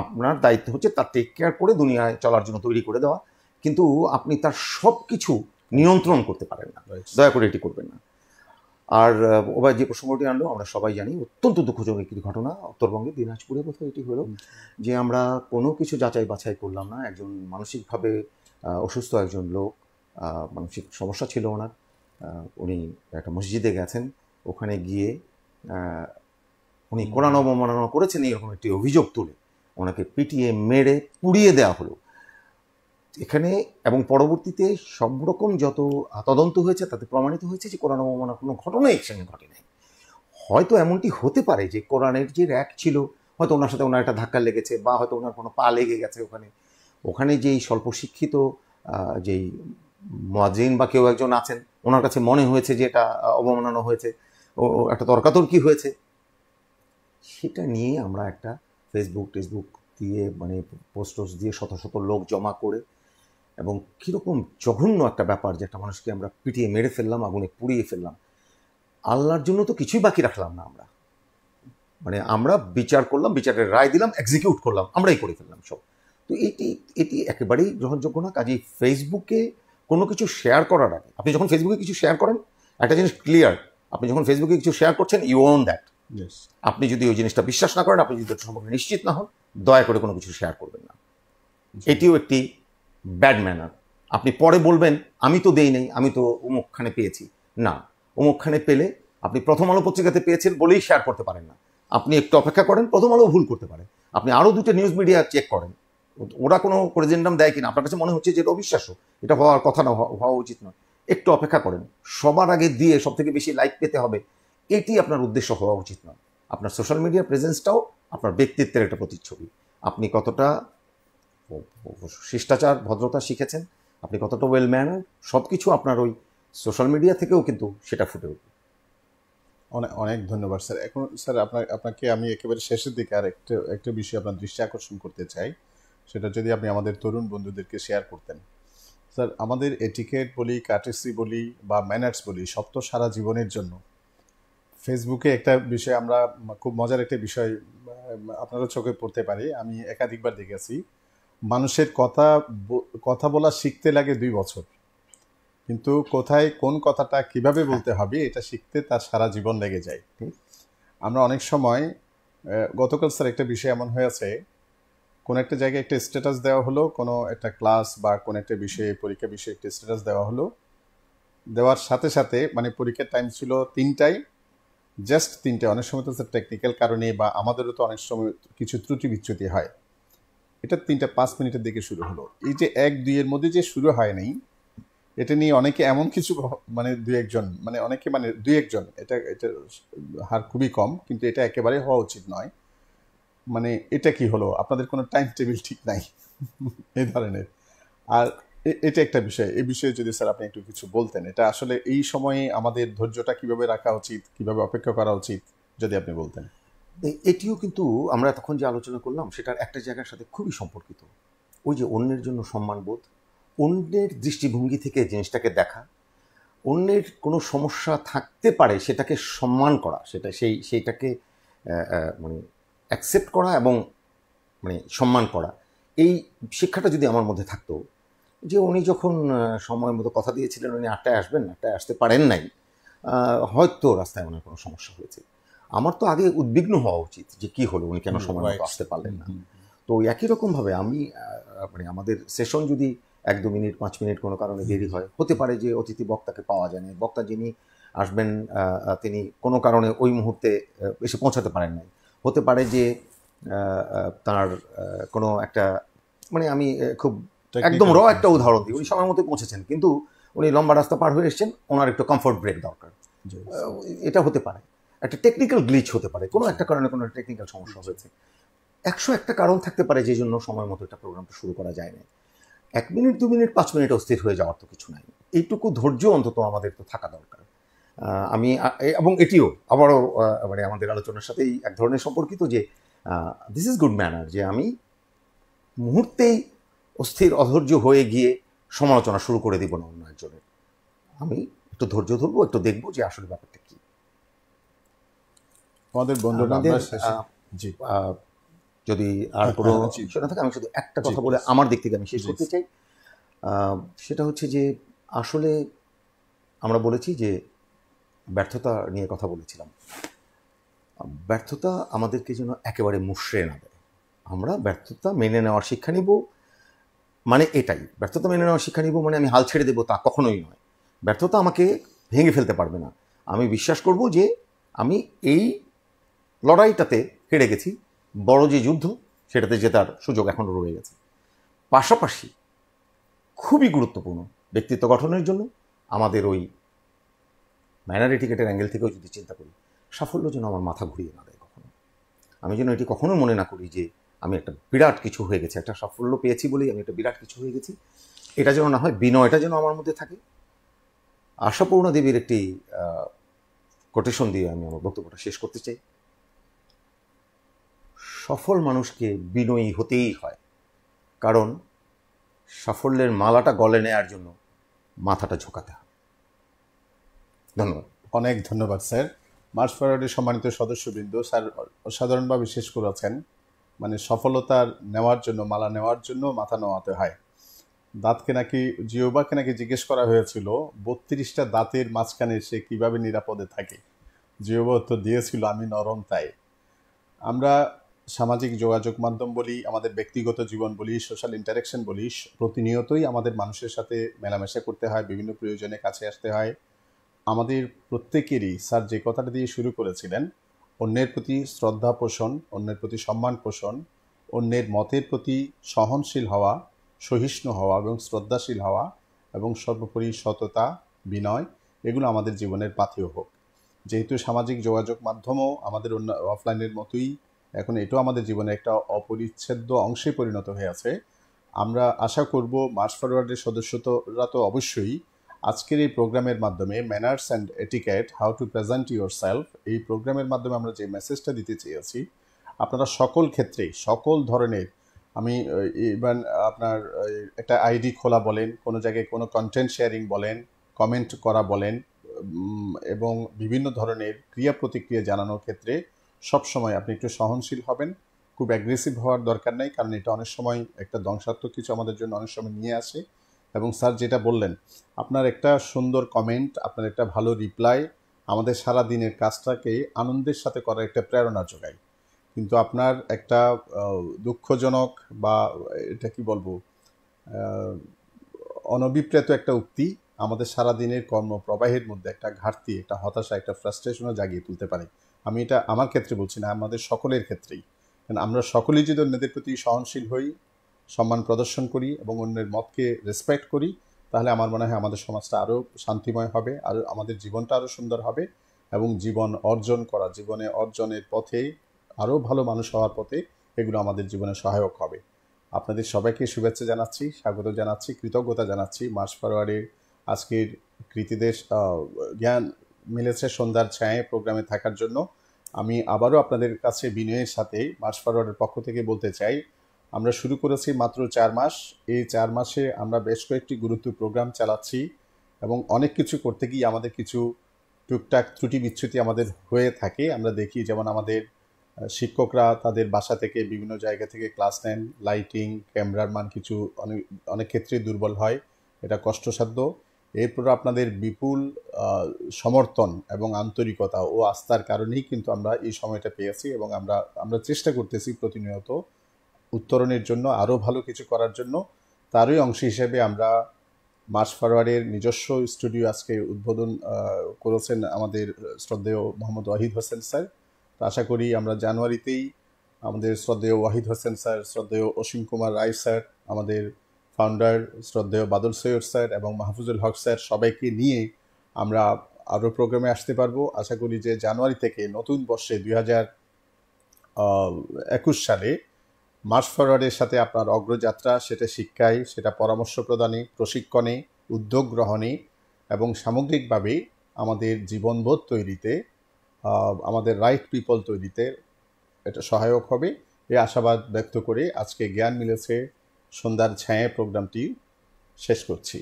আপনার দায়িত্ব হচ্ছে তার টেক কেয়ার করে দুনিয়ায় চলার জন্য তৈরি করে দেওয়া কিন্তু আপনি তার সব কিছু নিয়ন্ত্রণ করতে পারেন না দয়া করে এটি করবেন না আর ওবার যে প্রসঙ্গটি আনলো আমরা সবাই জানি অত্যন্ত দুঃখজনক একটি ঘটনা উত্তরবঙ্গে দিনাজপুরে কোথাও এটি হলো যে আমরা কোনো কিছু যাচাই বাছাই করলাম না একজন মানসিকভাবে অসুস্থ একজন লোক মানসিক সমস্যা ছিল ওনার উনি একটা মসজিদে গেছেন ওখানে গিয়ে উনি কোরআন অবমাননা করেছেন এরকম একটি অভিযোগ তুলে ওনাকে পিটিয়ে মেরে পুড়িয়ে দেওয়া হলো এখানে এবং পরবর্তীতে সব রকম যত তদন্ত হয়েছে তাতে প্রমাণিত হয়েছে যে কোরআন অবমাননা কোনো ঘটনা একসঙ্গে ঘটে নাই হয়তো এমনটি হতে পারে যে কোরআনের যে র্যাক ছিল হয়তো ওনার সাথে ওনার একটা ধাক্কা লেগেছে বা হয়তো ওনার কোনো পা লেগে গেছে ওখানে ওখানে যেই স্বল্প শিক্ষিত যেই মাজিন বা কেউ একজন আছেন ওনার কাছে মনে হয়েছে যে এটা অবমাননা হয়েছে ও একটা তর্কাতর্কি হয়েছে সেটা নিয়ে আমরা একটা ফেসবুক টেসবুক দিয়ে মানে পোস্ট দিয়ে শত শত লোক জমা করে এবং কীরকম জঘন্য একটা ব্যাপার যে একটা মানুষকে আমরা পিটিয়ে মেরে ফেললাম আগুনে পুড়িয়ে ফেললাম আল্লাহর জন্য তো কিছুই বাকি রাখলাম না আমরা মানে আমরা বিচার করলাম বিচারের রায় দিলাম এক্সিকিউট করলাম আমরাই করে ফেললাম সব তো এটি এটি একেবারেই গ্রহণযোগ্য না কাজেই ফেসবুকে কোনো কিছু শেয়ার করার আগে আপনি যখন ফেসবুকে কিছু শেয়ার করেন একটা জিনিস ক্লিয়ার আপনি যখন ফেসবুকে কিছু শেয়ার করছেন ইউ ওন দ্যাট আপনি যদি ওই জিনিসটা বিশ্বাস না করেন আপনি যদি সম্পর্কে নিশ্চিত না হন দয়া করে কোনো কিছু শেয়ার করবেন না এটিও একটি ব্যাড ম্যানার আপনি পরে বলবেন আমি তো দেই নাই আমি তো অমুকখানে পেয়েছি না অমুকখানে পেলে আপনি প্রথম আলো পত্রিকাতে পেয়েছেন বলেই শেয়ার করতে পারেন না আপনি একটু অপেক্ষা করেন প্রথম আলো ভুল করতে পারে আপনি আরও দুটো নিউজ মিডিয়া চেক করেন ওরা কোনো কোরেজেন্ডাম দেয় কিনা আপনার কাছে মনে হচ্ছে যে এটা অবিশ্বাস্য এটা হওয়ার কথা না হওয়া উচিত নয় একটু অপেক্ষা করেন সবার আগে দিয়ে সব থেকে বেশি লাইক পেতে হবে এটি আপনার উদ্দেশ্য হওয়া উচিত নয় আপনার সোশ্যাল মিডিয়া প্রেজেন্সটাও আপনার ব্যক্তিত্বের একটা প্রতিচ্ছবি আপনি কতটা শিষ্টাচার ভদ্রতা শিখেছেন আপনি কতটা ওয়েল ম্যানার সব কিছু আপনার ওই সোশ্যাল মিডিয়া থেকেও কিন্তু সেটা ফুটে উঠবে অনেক অনেক ধন্যবাদ স্যার এখন স্যার আপনার আপনাকে আমি একেবারে শেষের দিকে আর একটা একটা বিষয় আপনার দৃষ্টি আকর্ষণ করতে চাই সেটা যদি আপনি আমাদের তরুণ বন্ধুদেরকে শেয়ার করতেন স্যার আমাদের এটিকেট বলি কাটেসি বলি বা ম্যানার্স বলি সব তো সারা জীবনের জন্য ফেসবুকে একটা বিষয় আমরা খুব মজার একটা বিষয় আপনারা চোখে পড়তে পারি আমি একাধিকবার দেখেছি মানুষের কথা কথা বলা শিখতে লাগে দুই বছর কিন্তু কোথায় কোন কথাটা কিভাবে বলতে হবে এটা শিখতে তার সারা জীবন লেগে যায় আমরা অনেক সময় গতকাল স্যার একটা বিষয় এমন হয়েছে কোনো একটা জায়গায় একটা স্ট্যাটাস দেওয়া হলো কোনো একটা ক্লাস বা কোনো একটা বিষয়ে পরীক্ষা বিষয়ে একটা স্ট্যাটাস দেওয়া হলো দেওয়ার সাথে সাথে মানে পরীক্ষার টাইম ছিল তিনটায় জাস্ট তিনটায় অনেক সময় তো স্যার টেকনিক্যাল কারণে বা আমাদেরও তো অনেক সময় কিছু ত্রুটি বিচ্যুতি হয় এটা তিনটা পাঁচ মিনিটের দিকে শুরু হলো এই যে এক দুইয়ের মধ্যে যে শুরু হয় নাই এটা নিয়ে অনেকে এমন কিছু মানে দু একজন মানে অনেকে মানে দু একজন এটা এটা হার খুবই কম কিন্তু এটা একেবারে হওয়া উচিত নয় মানে এটা কি হলো আপনাদের কোনো টাইম টেবিল ঠিক নাই এই ধরনের আর এটা একটা বিষয় এই বিষয়ে যদি স্যার আপনি একটু কিছু বলতেন এটা আসলে এই সময়ে আমাদের ধৈর্যটা কিভাবে রাখা উচিত কিভাবে অপেক্ষা করা উচিত যদি আপনি বলতেন এটিও কিন্তু আমরা তখন যে আলোচনা করলাম সেটার একটা জায়গার সাথে খুবই সম্পর্কিত ওই যে অন্যের জন্য সম্মানবোধ অন্যের দৃষ্টিভঙ্গি থেকে জিনিসটাকে দেখা অন্যের কোনো সমস্যা থাকতে পারে সেটাকে সম্মান করা সেটা সেই সেইটাকে মানে অ্যাকসেপ্ট করা এবং মানে সম্মান করা এই শিক্ষাটা যদি আমার মধ্যে থাকতো যে উনি যখন সময় মতো কথা দিয়েছিলেন উনি আটটায় আসবেন আটটায় আসতে পারেন নাই হয়তো রাস্তায় ওনার কোনো সমস্যা হয়েছে আমার তো আগে উদ্বিগ্ন হওয়া উচিত যে কি হলো উনি কেন সময় মতো আসতে পারলেন না তো একই রকমভাবে আমি মানে আমাদের সেশন যদি এক দু মিনিট পাঁচ মিনিট কোনো কারণে দেরি হয় হতে পারে যে অতিথি বক্তাকে পাওয়া যায় না বক্তা যিনি আসবেন তিনি কোনো কারণে ওই মুহূর্তে এসে পৌঁছাতে পারেন নাই হতে পারে যে তার কোনো একটা মানে আমি খুব একদম র একটা উদাহরণ দিই উনি সময় মতো পৌঁছেছেন কিন্তু উনি লম্বা রাস্তা পার হয়ে এসছেন ওনার একটু কমফোর্ট ব্রেক দরকার এটা হতে পারে একটা টেকনিক্যাল গ্লিচ হতে পারে কোনো একটা কারণে কোনো টেকনিক্যাল সমস্যা হয়েছে একশো একটা কারণ থাকতে পারে যে জন্য সময় মতো একটা প্রোগ্রামটা শুরু করা যায় না এক মিনিট দু মিনিট পাঁচ মিনিট অস্থির হয়ে যাওয়ার তো কিছু নাই এইটুকু ধৈর্য অন্তত আমাদের তো থাকা দরকার আমি এবং এটিও আবারও মানে আমাদের আলোচনার সাথে এই এক ধরনের সম্পর্কিত যে দিস ইজ গুড ম্যানার যে আমি মুহূর্তেই অস্থির অধৈর্য হয়ে গিয়ে সমালোচনা শুরু করে দিব না অন্য একজনের আমি একটু ধৈর্য ধরবো একটু দেখবো যে আসলে ব্যাপারটা আমাদের বন্ধুরা জি যদি আর কোনো শোনা থাকে আমি শুধু একটা কথা বলে আমার দিক থেকে আমি শেষ করতে চাই সেটা হচ্ছে যে আসলে আমরা বলেছি যে ব্যর্থতা নিয়ে কথা বলেছিলাম ব্যর্থতা আমাদেরকে যেন একেবারে মুশ্রে না দেয় আমরা ব্যর্থতা মেনে নেওয়ার শিক্ষা নিব মানে এটাই ব্যর্থতা মেনে নেওয়ার শিক্ষা নিব মানে আমি হাল ছেড়ে দেবো তা কখনোই নয় ব্যর্থতা আমাকে ভেঙে ফেলতে পারবে না আমি বিশ্বাস করব যে আমি এই লড়াইটাতে হেরে গেছি বড় যে যুদ্ধ সেটাতে জেতার সুযোগ এখন রয়ে গেছে পাশাপাশি খুবই গুরুত্বপূর্ণ ব্যক্তিত্ব গঠনের জন্য আমাদের ওই মাইনারি টিকেটের অ্যাঙ্গেল থেকেও যদি চিন্তা করি সাফল্য যেন আমার মাথা ঘুরিয়ে না দেয় কখনো আমি যেন এটি কখনো মনে না করি যে আমি একটা বিরাট কিছু হয়ে গেছি একটা সাফল্য পেয়েছি বলেই আমি একটা বিরাট কিছু হয়ে গেছি এটা যেন না হয় বিনয়টা যেন আমার মধ্যে থাকে আশাপূর্ণা দেবীর একটি কোটেশন দিয়ে আমি আমার বক্তব্যটা শেষ করতে চাই সফল মানুষকে বিনয়ী হতেই হয় কারণ সাফল্যের মালাটা গলে নেয়ার জন্য মাথাটা ঝোঁকাতে হয় ধন্যবাদ অনেক ধন্যবাদ স্যার মার্চ ফরওয়ার্ডের সম্মানিত সদস্যবৃন্দ স্যার অসাধারণভাবে শেষ করেছেন মানে সফলতার নেওয়ার জন্য মালা নেওয়ার জন্য মাথা নোয়াতে হয় দাঁতকে নাকি জিওবাকে নাকি জিজ্ঞেস করা হয়েছিল বত্রিশটা দাঁতের মাঝখানে সে কিভাবে নিরাপদে থাকে জিওবা উত্তর দিয়েছিল আমি নরম তাই আমরা সামাজিক যোগাযোগ মাধ্যম বলি আমাদের ব্যক্তিগত জীবন বলি সোশ্যাল ইন্টারাকশন বলি প্রতিনিয়তই আমাদের মানুষের সাথে মেলামেশা করতে হয় বিভিন্ন প্রয়োজনে কাছে আসতে হয় আমাদের প্রত্যেকেরই স্যার যে কথাটা দিয়ে শুরু করেছিলেন অন্যের প্রতি শ্রদ্ধা পোষণ অন্যের প্রতি সম্মান পোষণ অন্যের মতের প্রতি সহনশীল হওয়া সহিষ্ণু হওয়া এবং শ্রদ্ধাশীল হওয়া এবং সর্বোপরি সততা বিনয় এগুলো আমাদের জীবনের পাথেয় হোক যেহেতু সামাজিক যোগাযোগ মাধ্যমও আমাদের অন্য অফলাইনের মতোই এখন এটাও আমাদের জীবনে একটা অপরিচ্ছেদ্য অংশে পরিণত হয়ে আছে আমরা আশা করব মার্চ ফরওয়ার্ডের সদস্যরা তো অবশ্যই আজকের এই প্রোগ্রামের মাধ্যমে manners and etiquette how to present yourself এই প্রোগ্রামের মাধ্যমে আমরা যে মেসেজটা দিতে চেয়েছি আপনারা সকল ক্ষেত্রে সকল ধরনের আমি ইভেন আপনার একটা আইডি খোলা বলেন কোনো জায়গায় কোনো কন্টেন্ট শেয়ারিং বলেন কমেন্ট করা বলেন এবং বিভিন্ন ধরনের ক্রিয়া প্রতিক্রিয়া জানানোর ক্ষেত্রে সবসময় আপনি একটু সহনশীল হবেন খুব অ্যাগ্রেসিভ হওয়ার দরকার নেই কারণ এটা অনেক সময় একটা ধ্বংসাত্মক কিছু আমাদের জন্য অনেক সময় নিয়ে আসে এবং স্যার যেটা বললেন আপনার একটা সুন্দর কমেন্ট আপনার একটা ভালো রিপ্লাই আমাদের সারা দিনের কাজটাকে আনন্দের সাথে করার একটা প্রেরণা যোগায় কিন্তু আপনার একটা দুঃখজনক বা এটা কি বলবো অনভিপ্রেত একটা উক্তি আমাদের সারা দিনের কর্মপ্রবাহের মধ্যে একটা ঘাটতি একটা হতাশা একটা ফ্রাস্ট্রেশনও জাগিয়ে তুলতে পারে আমি এটা আমার ক্ষেত্রে বলছি না আমাদের সকলের ক্ষেত্রেই কারণ আমরা সকলেই যদি অন্যদের প্রতি সহনশীল হই সম্মান প্রদর্শন করি এবং অন্যের মতকে রেসপেক্ট করি তাহলে আমার মনে হয় আমাদের সমাজটা আরও শান্তিময় হবে আর আমাদের জীবনটা আরও সুন্দর হবে এবং জীবন অর্জন করা জীবনে অর্জনের পথে আরও ভালো মানুষ হওয়ার পথে এগুলো আমাদের জীবনে সহায়ক হবে আপনাদের সবাইকে শুভেচ্ছা জানাচ্ছি স্বাগত জানাচ্ছি কৃতজ্ঞতা জানাচ্ছি মাস ফেব্রুয়ারির আজকের কৃতিদের জ্ঞান মিলেছে সন্ধ্যার ছায় প্রোগ্রামে থাকার জন্য আমি আবারও আপনাদের কাছে বিনয়ের সাথে মাস ফরওয়ার্ডের পক্ষ থেকে বলতে চাই আমরা শুরু করেছি মাত্র চার মাস এই চার মাসে আমরা বেশ কয়েকটি গুরুত্ব প্রোগ্রাম চালাচ্ছি এবং অনেক কিছু করতে গিয়ে আমাদের কিছু টুকটাক ত্রুটি বিচ্ছুতি আমাদের হয়ে থাকে আমরা দেখি যেমন আমাদের শিক্ষকরা তাদের বাসা থেকে বিভিন্ন জায়গা থেকে ক্লাস নেন লাইটিং ক্যামেরার মান কিছু অনেক অনেক ক্ষেত্রে দুর্বল হয় এটা কষ্টসাধ্য এরপর আপনাদের বিপুল সমর্থন এবং আন্তরিকতা ও আস্থার কারণেই কিন্তু আমরা এই সময়টা পেয়েছি এবং আমরা আমরা চেষ্টা করতেছি প্রতিনিয়ত উত্তরণের জন্য আরও ভালো কিছু করার জন্য তারই অংশ হিসেবে আমরা মার্চ ফরওয়ার্ডের নিজস্ব স্টুডিও আজকে উদ্বোধন করেছেন আমাদের শ্রদ্ধেয় মোহাম্মদ ওয়াহিদ হোসেন স্যার তো আশা করি আমরা জানুয়ারিতেই আমাদের শ্রদ্ধেয় ওয়াহিদ হোসেন স্যার শ্রদ্ধেয় অসীম কুমার রায় স্যার আমাদের ফাউন্ডার শ্রদ্ধেয় বাদল সৈয়দ স্যার এবং মাহফুজুল হক স্যার সবাইকে নিয়ে আমরা আরও প্রোগ্রামে আসতে পারবো আশা করি যে জানুয়ারি থেকে নতুন বর্ষে দুই হাজার একুশ সালে মার্চ ফরওয়ার্ডের সাথে আপনার অগ্রযাত্রা সেটা শিক্ষায় সেটা পরামর্শ প্রদানে প্রশিক্ষণে উদ্যোগ গ্রহণে এবং সামগ্রিকভাবে আমাদের জীবনবোধ তৈরিতে আমাদের রাইট পিপল তৈরিতে এটা সহায়ক হবে এই আশাবাদ ব্যক্ত করে আজকে জ্ঞান মিলেছে সন্ধ্যার ছায়ায় প্রোগ্রামটি শেষ করছি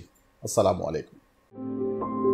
আসসালামু আলাইকুম